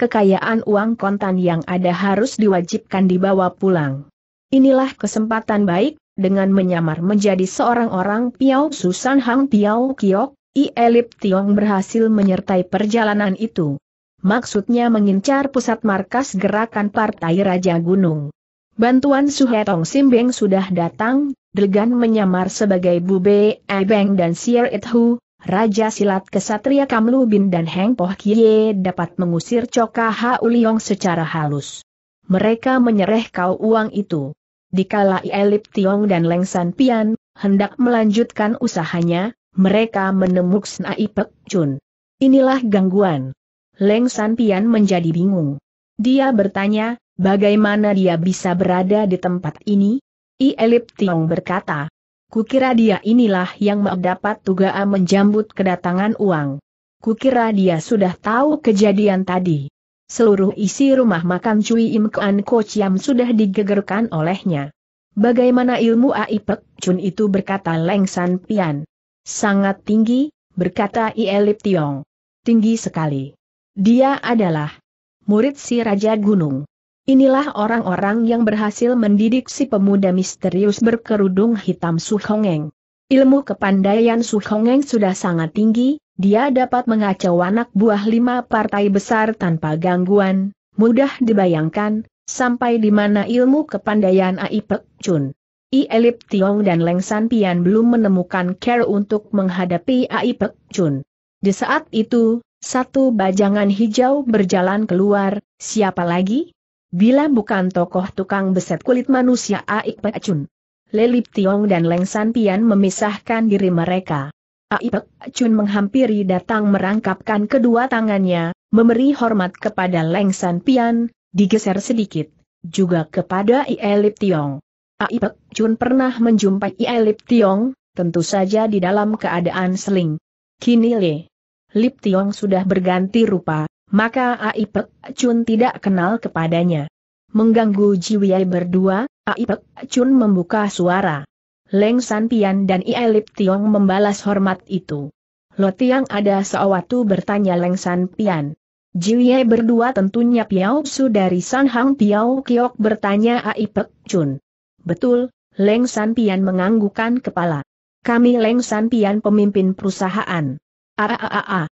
kekayaan uang kontan yang ada harus diwajibkan dibawa pulang. Inilah kesempatan baik, dengan menyamar menjadi seorang orang piau Susan Hang piau Kiok, I Elip Tiong berhasil menyertai perjalanan itu. Maksudnya mengincar pusat markas gerakan Partai Raja Gunung. Bantuan Suhetong Simbeng sudah datang, Degan menyamar sebagai Bube Ebeng dan Sier Ithu, Raja Silat Kesatria Kamlu Bin dan Heng Poh Kie dapat mengusir Coka Uliong secara halus. Mereka menyereh kau uang itu. Dikala Elip Tiong dan San Pian, hendak melanjutkan usahanya, mereka menemuk Senai Pek Chun. Inilah gangguan. Leng San Pian menjadi bingung. Dia bertanya, Bagaimana dia bisa berada di tempat ini? I Elip Tiong berkata. Kukira dia inilah yang mendapat tugaan menjambut kedatangan uang. Kukira dia sudah tahu kejadian tadi. Seluruh isi rumah makan Cui Im Kuan Ko Chiam sudah digegerkan olehnya. Bagaimana ilmu Ai Pek Chun itu berkata Leng San Pian. Sangat tinggi, berkata Ielip Tiong. Tinggi sekali. Dia adalah murid si Raja Gunung. Inilah orang-orang yang berhasil mendidik si pemuda misterius berkerudung hitam Su Hongeng. Ilmu kepandaian Su Hongeng sudah sangat tinggi, dia dapat mengacau anak buah lima partai besar tanpa gangguan, mudah dibayangkan, sampai di mana ilmu kepandaian Ai Chun. I Elip Tiong dan Leng San Pian belum menemukan care untuk menghadapi Ai Pek Chun. Di saat itu, satu bajangan hijau berjalan keluar, siapa lagi? Bila bukan tokoh tukang beset kulit manusia Aik Chun. Lelip Tiong dan Leng San Pian memisahkan diri mereka. Pek Chun menghampiri datang merangkapkan kedua tangannya, memberi hormat kepada Leng San Pian, digeser sedikit, juga kepada Ielip Tiong. Pek Chun pernah menjumpai Ielip Tiong, tentu saja di dalam keadaan seling. Kini Le Lip Tiong sudah berganti rupa, maka Ai Chun tidak kenal kepadanya. Mengganggu jiwa berdua, Ai Chun membuka suara. Leng San Pian dan Ielip Tiong membalas hormat itu. Lo Tiang ada sewaktu bertanya Leng San Pian. Jiwei berdua tentunya Piao Su dari San Hang Piao Kiok bertanya Ai Chun. Betul, Leng San Pian menganggukan kepala. Kami Leng San Pian pemimpin perusahaan. Aaaa,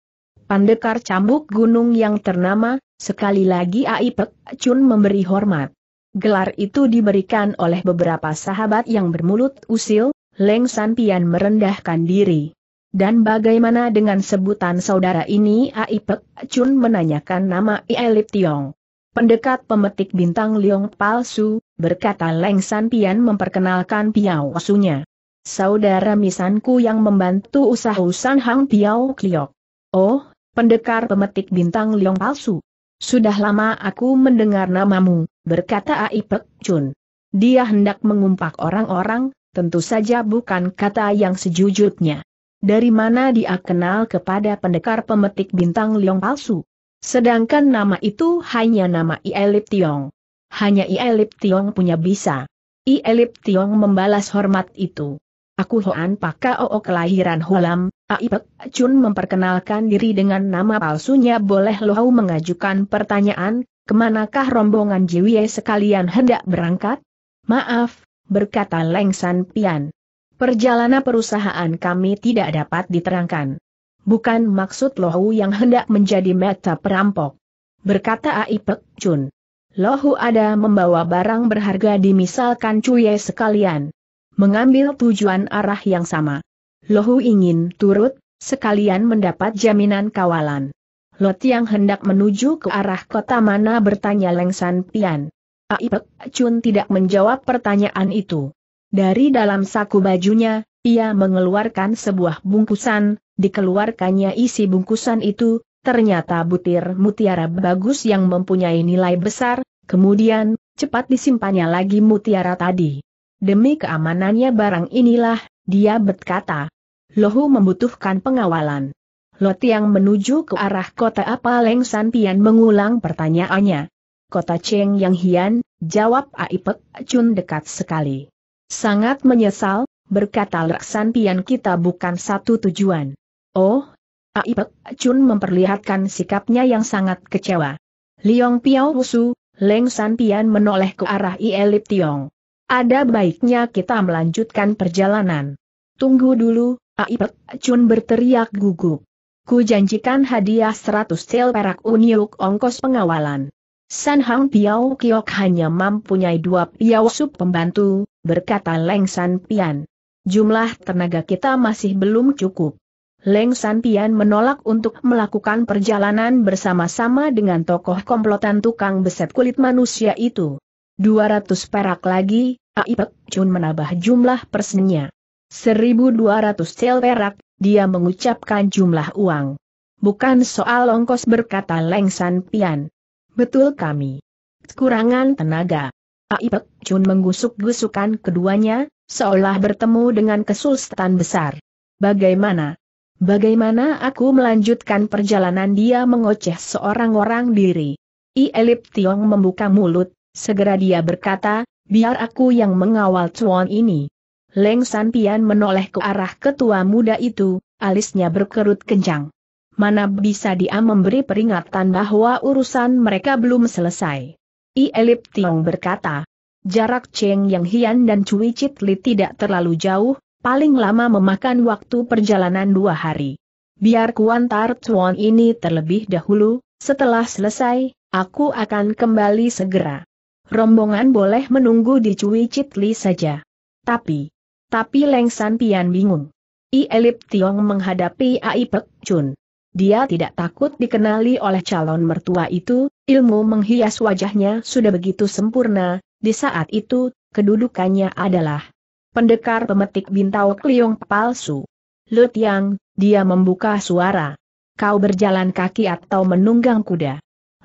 Pandekar cambuk gunung yang ternama, sekali lagi Aipek Chun memberi hormat. Gelar itu diberikan oleh beberapa sahabat yang bermulut usil, Leng San Pian merendahkan diri. Dan bagaimana dengan sebutan saudara ini Aipek Chun menanyakan nama Ielip Tiong. Pendekat pemetik bintang Liong palsu, berkata Leng San Pian memperkenalkan Piao Sunya saudara misanku yang membantu usaha usan Hang Piao Kliok. Oh, pendekar pemetik bintang liong palsu. Sudah lama aku mendengar namamu, berkata Ai Pek Chun. Dia hendak mengumpak orang-orang, tentu saja bukan kata yang sejujurnya. Dari mana dia kenal kepada pendekar pemetik bintang liong palsu? Sedangkan nama itu hanya nama Ielip Tiong. Hanya Ielip Tiong punya bisa. Ielip Tiong membalas hormat itu. Aku Hoan Pakao kelahiran Holam, Aibek Chun memperkenalkan diri dengan nama palsunya boleh Lohau mengajukan pertanyaan, kemanakah rombongan Jiwie sekalian hendak berangkat? Maaf, berkata Leng San Pian. Perjalanan perusahaan kami tidak dapat diterangkan. Bukan maksud Lohu yang hendak menjadi meta perampok. Berkata Aipek Chun. Lohu ada membawa barang berharga dimisalkan cuye sekalian. Mengambil tujuan arah yang sama. Lohu ingin turut, sekalian mendapat jaminan kawalan. Lot yang hendak menuju ke arah kota mana bertanya Lengsan Pian. Aipek Chun tidak menjawab pertanyaan itu. Dari dalam saku bajunya, ia mengeluarkan sebuah bungkusan, dikeluarkannya isi bungkusan itu, ternyata butir mutiara bagus yang mempunyai nilai besar, kemudian, cepat disimpannya lagi mutiara tadi. Demi keamanannya barang inilah, dia berkata, Lohu membutuhkan pengawalan. Lot yang menuju ke arah kota apa Leng San Pian mengulang pertanyaannya. Kota Cheng Yang Hian, jawab Aipek Chun dekat sekali. Sangat menyesal, berkata San Pian kita bukan satu tujuan. Oh, Aipek Chun memperlihatkan sikapnya yang sangat kecewa. Liong Piao Wusu, Leng San Pian menoleh ke arah Ielip Tiong. Ada baiknya kita melanjutkan perjalanan. Tunggu dulu, Aipet Chun berteriak gugup. Ku janjikan hadiah seratus sel perak unyuk ongkos pengawalan. San Hang Piao Kiok hanya mempunyai dua piao sub pembantu, berkata Leng San Pian. Jumlah tenaga kita masih belum cukup. Leng San Pian menolak untuk melakukan perjalanan bersama-sama dengan tokoh komplotan tukang beset kulit manusia itu. 200 perak lagi, Aipek Chun menambah jumlah persennya. 1200 sel perak, dia mengucapkan jumlah uang. Bukan soal ongkos berkata Leng San Pian. Betul kami. Kurangan tenaga. Aipek Chun menggusuk-gusukan keduanya, seolah bertemu dengan kesulstan besar. Bagaimana? Bagaimana aku melanjutkan perjalanan dia mengoceh seorang orang diri? I Elip Tiong membuka mulut, segera dia berkata, biar aku yang mengawal Chuan ini. Leng San Pian menoleh ke arah ketua muda itu, alisnya berkerut kencang. Mana bisa dia memberi peringatan bahwa urusan mereka belum selesai. I Elip Tiong berkata, jarak Cheng Yang Hian dan Cui Chit Li tidak terlalu jauh, paling lama memakan waktu perjalanan dua hari. Biar kuantar Tuan ini terlebih dahulu, setelah selesai, aku akan kembali segera. Rombongan boleh menunggu di Cui Chit Li saja. Tapi, tapi Leng San Pian bingung. I Elip Tiong menghadapi Ai Pek Chun. Dia tidak takut dikenali oleh calon mertua itu, ilmu menghias wajahnya sudah begitu sempurna, di saat itu, kedudukannya adalah pendekar pemetik bintau kliung palsu. Lut Yang, dia membuka suara. Kau berjalan kaki atau menunggang kuda.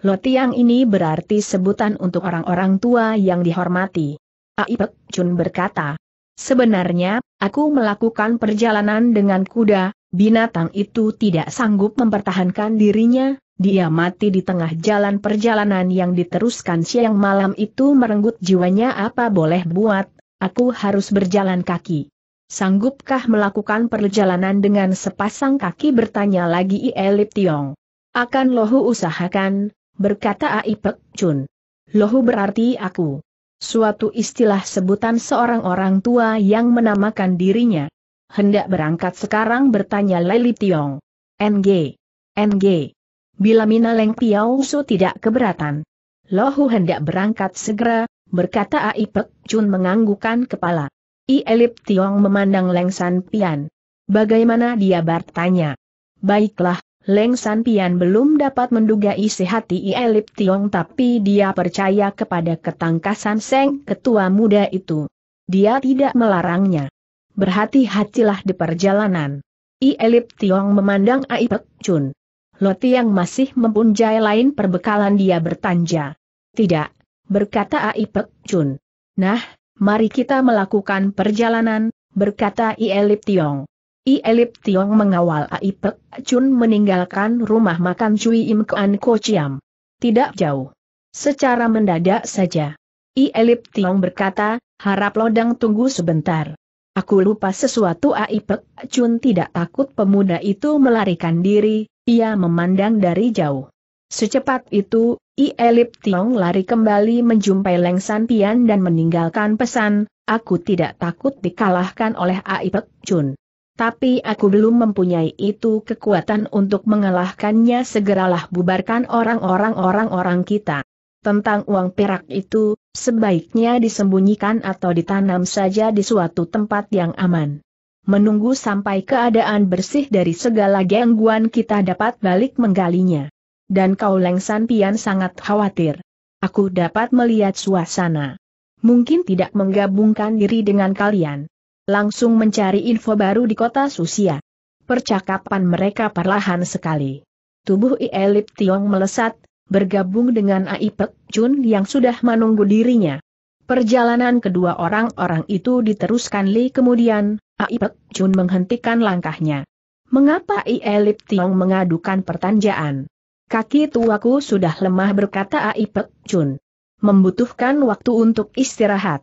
Lotiang ini berarti sebutan untuk orang-orang tua yang dihormati. Ai Pek Chun berkata, Sebenarnya, aku melakukan perjalanan dengan kuda, binatang itu tidak sanggup mempertahankan dirinya, dia mati di tengah jalan perjalanan yang diteruskan siang malam itu merenggut jiwanya apa boleh buat, aku harus berjalan kaki. Sanggupkah melakukan perjalanan dengan sepasang kaki bertanya lagi Ielip Tiong. Akan lohu usahakan, berkata Aipek Chun. Lohu berarti aku suatu istilah sebutan seorang orang tua yang menamakan dirinya. Hendak berangkat sekarang bertanya Leli Tiong. NG. NG. Bila Mina Leng Piao Su tidak keberatan. Lohu hendak berangkat segera, berkata Aipek Chun menganggukan kepala. I Elip Tiong memandang Leng San Pian. Bagaimana dia bertanya? Baiklah, Leng San Pian belum dapat menduga isi hati Ielip Tiong tapi dia percaya kepada ketangkasan Seng ketua muda itu. Dia tidak melarangnya. Berhati-hatilah di perjalanan. Ielip Tiong memandang Aipek Chun. Loti yang masih mempunyai lain perbekalan dia bertanja. Tidak, berkata Aipek Chun. Nah, mari kita melakukan perjalanan, berkata Ielip Tiong. I Elip Tiong mengawal Ai Pek Chun meninggalkan rumah makan Cui Im Kuan Ko Chiam. Tidak jauh. Secara mendadak saja. I Elip Tiong berkata, harap lodang tunggu sebentar. Aku lupa sesuatu Ai Pek Chun tidak takut pemuda itu melarikan diri, ia memandang dari jauh. Secepat itu, I Elip Tiong lari kembali menjumpai Leng San Pian dan meninggalkan pesan, aku tidak takut dikalahkan oleh Ai Pek Chun tapi aku belum mempunyai itu kekuatan untuk mengalahkannya segeralah bubarkan orang-orang orang-orang kita. Tentang uang perak itu, sebaiknya disembunyikan atau ditanam saja di suatu tempat yang aman. Menunggu sampai keadaan bersih dari segala gangguan kita dapat balik menggalinya. Dan kau Lengsan Pian sangat khawatir. Aku dapat melihat suasana. Mungkin tidak menggabungkan diri dengan kalian langsung mencari info baru di kota Susia. Percakapan mereka perlahan sekali. Tubuh Ielip Tiong melesat, bergabung dengan Ai Chun yang sudah menunggu dirinya. Perjalanan kedua orang-orang itu diteruskan Li kemudian, Ai Chun menghentikan langkahnya. Mengapa Ielip Tiong mengadukan pertanjaan? Kaki tuaku sudah lemah berkata Ai Chun. Membutuhkan waktu untuk istirahat.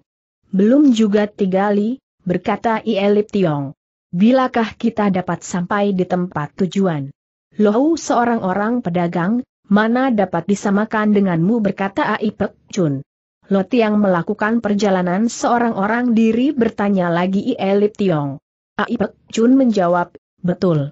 Belum juga tiga Li, berkata Ielip Tiong. Bilakah kita dapat sampai di tempat tujuan? Lohu seorang orang pedagang, mana dapat disamakan denganmu berkata Aipek Chun. yang melakukan perjalanan seorang orang diri bertanya lagi Ielip Tiong. Aipek Chun menjawab, betul.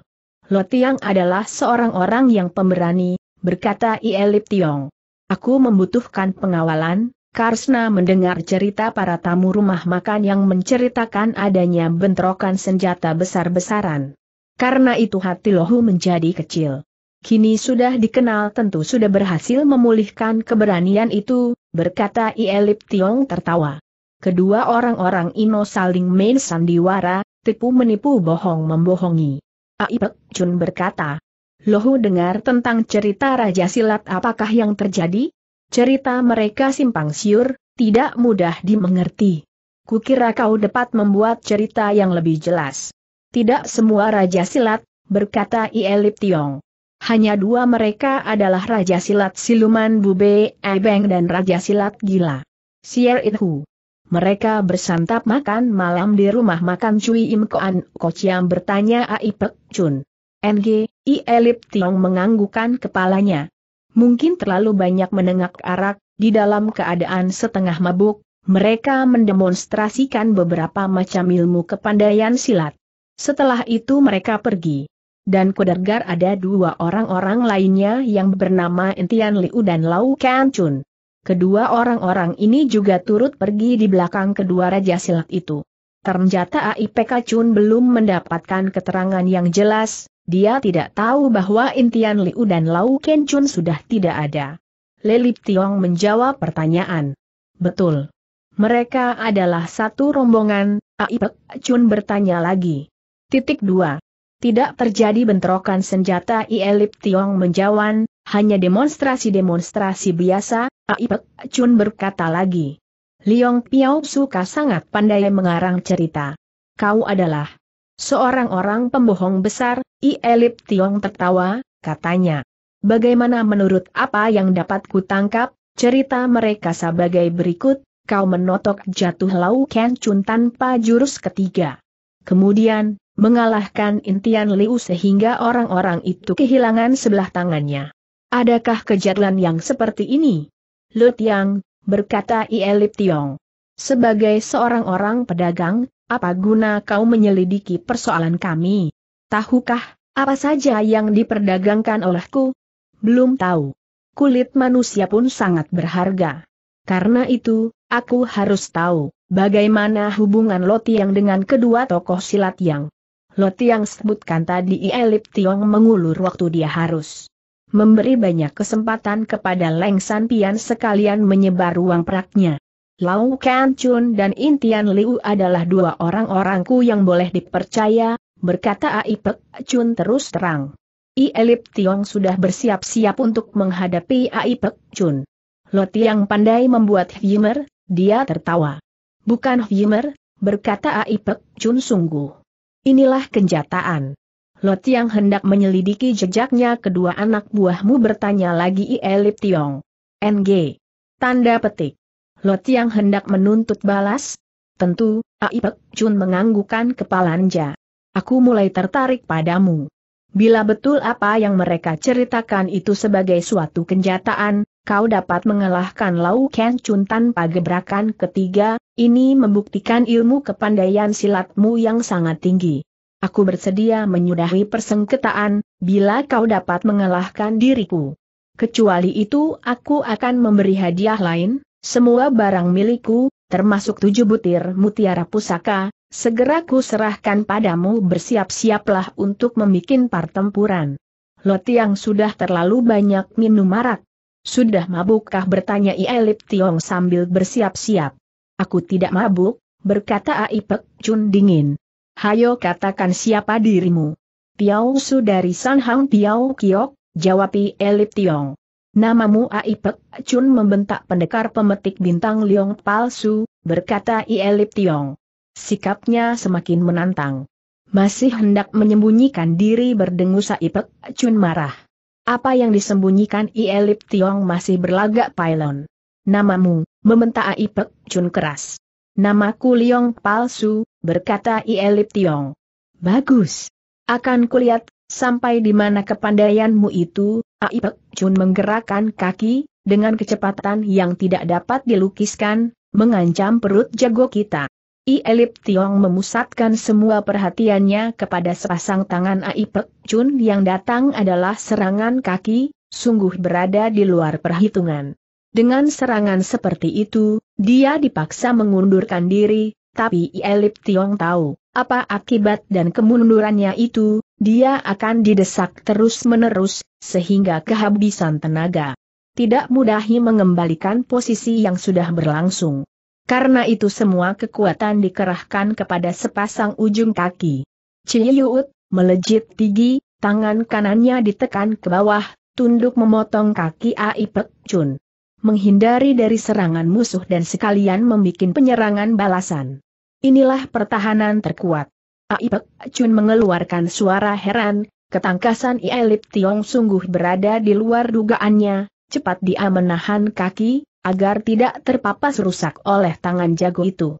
Loti yang adalah seorang orang yang pemberani, berkata Ielip Tiong. Aku membutuhkan pengawalan, Karsna mendengar cerita para tamu rumah makan yang menceritakan adanya bentrokan senjata besar-besaran. Karena itu hati Lohu menjadi kecil. Kini sudah dikenal tentu sudah berhasil memulihkan keberanian itu, berkata Ielip Tiong tertawa. Kedua orang-orang Ino saling main sandiwara, tipu menipu bohong membohongi. Aipek Chun berkata, Lohu dengar tentang cerita Raja Silat apakah yang terjadi? Cerita mereka simpang siur, tidak mudah dimengerti. Kukira kau dapat membuat cerita yang lebih jelas. Tidak semua raja silat, berkata Ielip Tiong. Hanya dua mereka adalah Raja Silat Siluman Bube Ebeng dan Raja Silat Gila. Sier Inhu. Mereka bersantap makan malam di rumah makan Cui Im Koan Kociam bertanya Aipek Chun. NG, Ielip Tiong menganggukan kepalanya mungkin terlalu banyak menengak arak, di dalam keadaan setengah mabuk, mereka mendemonstrasikan beberapa macam ilmu kepandaian silat. Setelah itu mereka pergi. Dan kudergar ada dua orang-orang lainnya yang bernama Entian Liu dan Lau Kan Chun. Kedua orang-orang ini juga turut pergi di belakang kedua raja silat itu. Ternyata AIPK Chun belum mendapatkan keterangan yang jelas, dia tidak tahu bahwa Intian Liu dan Lau Ken sudah tidak ada. Lelip Tiong menjawab pertanyaan. Betul. Mereka adalah satu rombongan, Aipek Chun bertanya lagi. Titik 2. Tidak terjadi bentrokan senjata Ielip Tiong menjawab, hanya demonstrasi-demonstrasi biasa, Aipek Chun berkata lagi. Liong Piao suka sangat pandai mengarang cerita. Kau adalah Seorang orang pembohong besar, I Elip Tiong tertawa, katanya. Bagaimana menurut apa yang dapat kutangkap, cerita mereka sebagai berikut, kau menotok jatuh Lau Ken Chun tanpa jurus ketiga. Kemudian, mengalahkan intian Liu sehingga orang-orang itu kehilangan sebelah tangannya. Adakah kejadian yang seperti ini? Lu Tiang? berkata I Elip Tiong. Sebagai seorang orang pedagang, apa guna kau menyelidiki persoalan kami? Tahukah, apa saja yang diperdagangkan olehku? Belum tahu. Kulit manusia pun sangat berharga. Karena itu, aku harus tahu, bagaimana hubungan Lotiang dengan kedua tokoh silat yang Lotiang sebutkan tadi Elip Tiong mengulur waktu dia harus memberi banyak kesempatan kepada Leng San Pian sekalian menyebar ruang praknya. Lau Kan Chun dan Intian Liu adalah dua orang-orangku yang boleh dipercaya, berkata Aipek Chun terus terang. I Elip Tiong sudah bersiap-siap untuk menghadapi Aipek Chun. Lo yang pandai membuat humor, dia tertawa. Bukan humor, berkata Aipek Chun sungguh. Inilah kenjataan. Lot yang hendak menyelidiki jejaknya kedua anak buahmu bertanya lagi I Elip Tiong. NG. Tanda petik. Lot yang hendak menuntut balas? Tentu, Aipek Chun menganggukan kepalanya. Aku mulai tertarik padamu. Bila betul apa yang mereka ceritakan itu sebagai suatu kenyataan, kau dapat mengalahkan Lau Ken Chun tanpa gebrakan ketiga, ini membuktikan ilmu kepandaian silatmu yang sangat tinggi. Aku bersedia menyudahi persengketaan, bila kau dapat mengalahkan diriku. Kecuali itu aku akan memberi hadiah lain, semua barang milikku, termasuk tujuh butir mutiara pusaka, segera ku serahkan padamu bersiap-siaplah untuk membuat pertempuran. yang sudah terlalu banyak minum marak. Sudah mabukkah bertanya Ielip Tiong sambil bersiap-siap. Aku tidak mabuk, berkata Aipek Chun dingin. Hayo katakan siapa dirimu. Piau Su dari Sanhang Piau Kiok, jawab Ielip Tiong. Namamu Aipek, Chun membentak pendekar pemetik bintang Liong palsu, berkata Ielip Tiong. Sikapnya semakin menantang. Masih hendak menyembunyikan diri berdengus Aipek, Chun marah. Apa yang disembunyikan Ielip Tiong masih berlagak pailon. Namamu, membentak Aipek, Chun keras. Namaku Liong palsu, berkata Ielip Tiong. Bagus. Akan kulihat, sampai di mana kepandaianmu itu, Aipek Chun menggerakkan kaki, dengan kecepatan yang tidak dapat dilukiskan, mengancam perut jago kita. I Elip Tiong memusatkan semua perhatiannya kepada sepasang tangan Aipek Chun yang datang adalah serangan kaki, sungguh berada di luar perhitungan. Dengan serangan seperti itu, dia dipaksa mengundurkan diri, tapi I Elip Tiong tahu apa akibat dan kemundurannya itu, dia akan didesak terus-menerus, sehingga kehabisan tenaga. Tidak mudahi mengembalikan posisi yang sudah berlangsung. Karena itu semua kekuatan dikerahkan kepada sepasang ujung kaki. Ciyut, melejit tinggi, tangan kanannya ditekan ke bawah, tunduk memotong kaki Ai Pek Chun. Menghindari dari serangan musuh dan sekalian membuat penyerangan balasan. Inilah pertahanan terkuat. Aipek Chun mengeluarkan suara heran, ketangkasan Ielip Tiong sungguh berada di luar dugaannya, cepat dia menahan kaki, agar tidak terpapas rusak oleh tangan jago itu.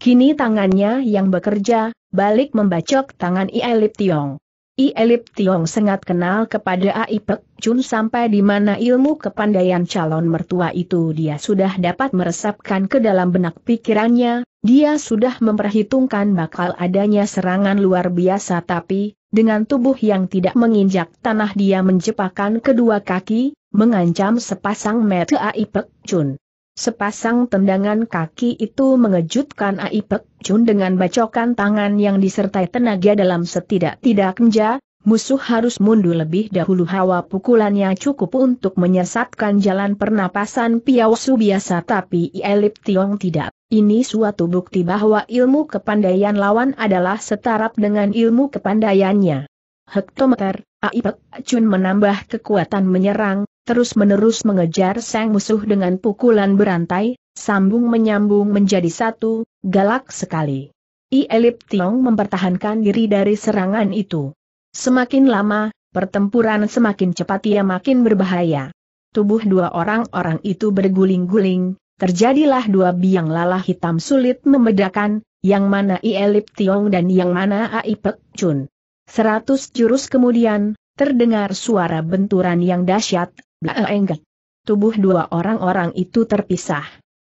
Kini tangannya yang bekerja, balik membacok tangan Ielip Tiong. I Elip Tiong sangat kenal kepada Ai Pek Chun sampai di mana ilmu kepandaian calon mertua itu dia sudah dapat meresapkan ke dalam benak pikirannya, dia sudah memperhitungkan bakal adanya serangan luar biasa tapi, dengan tubuh yang tidak menginjak tanah dia menjepakan kedua kaki, mengancam sepasang mata Ai Pek Chun. Sepasang tendangan kaki itu mengejutkan Aipek Chun dengan bacokan tangan yang disertai tenaga dalam setidak tidak kenja, musuh harus mundur lebih dahulu hawa pukulannya cukup untuk menyesatkan jalan pernapasan Su biasa tapi Elip Tiong tidak. Ini suatu bukti bahwa ilmu kepandaian lawan adalah setarap dengan ilmu kepandaiannya. Hektometer, Aipek Chun menambah kekuatan menyerang, terus-menerus mengejar sang musuh dengan pukulan berantai, sambung menyambung menjadi satu, galak sekali. I Elip Tiong mempertahankan diri dari serangan itu. Semakin lama, pertempuran semakin cepat ia makin berbahaya. Tubuh dua orang-orang itu berguling-guling, terjadilah dua biang lala hitam sulit membedakan, yang mana I Elip Tiong dan yang mana Ai Pek Chun. Seratus jurus kemudian, terdengar suara benturan yang dahsyat, Blaenggak. Eh, Tubuh dua orang-orang itu terpisah.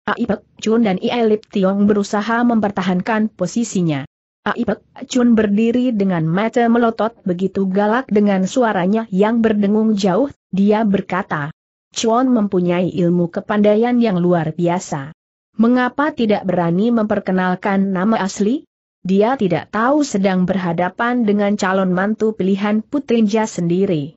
Aipek Chun dan Ielip Tiong berusaha mempertahankan posisinya. Aipek Chun berdiri dengan mata melotot begitu galak dengan suaranya yang berdengung jauh, dia berkata. Chun mempunyai ilmu kepandaian yang luar biasa. Mengapa tidak berani memperkenalkan nama asli? Dia tidak tahu sedang berhadapan dengan calon mantu pilihan Putrinja sendiri.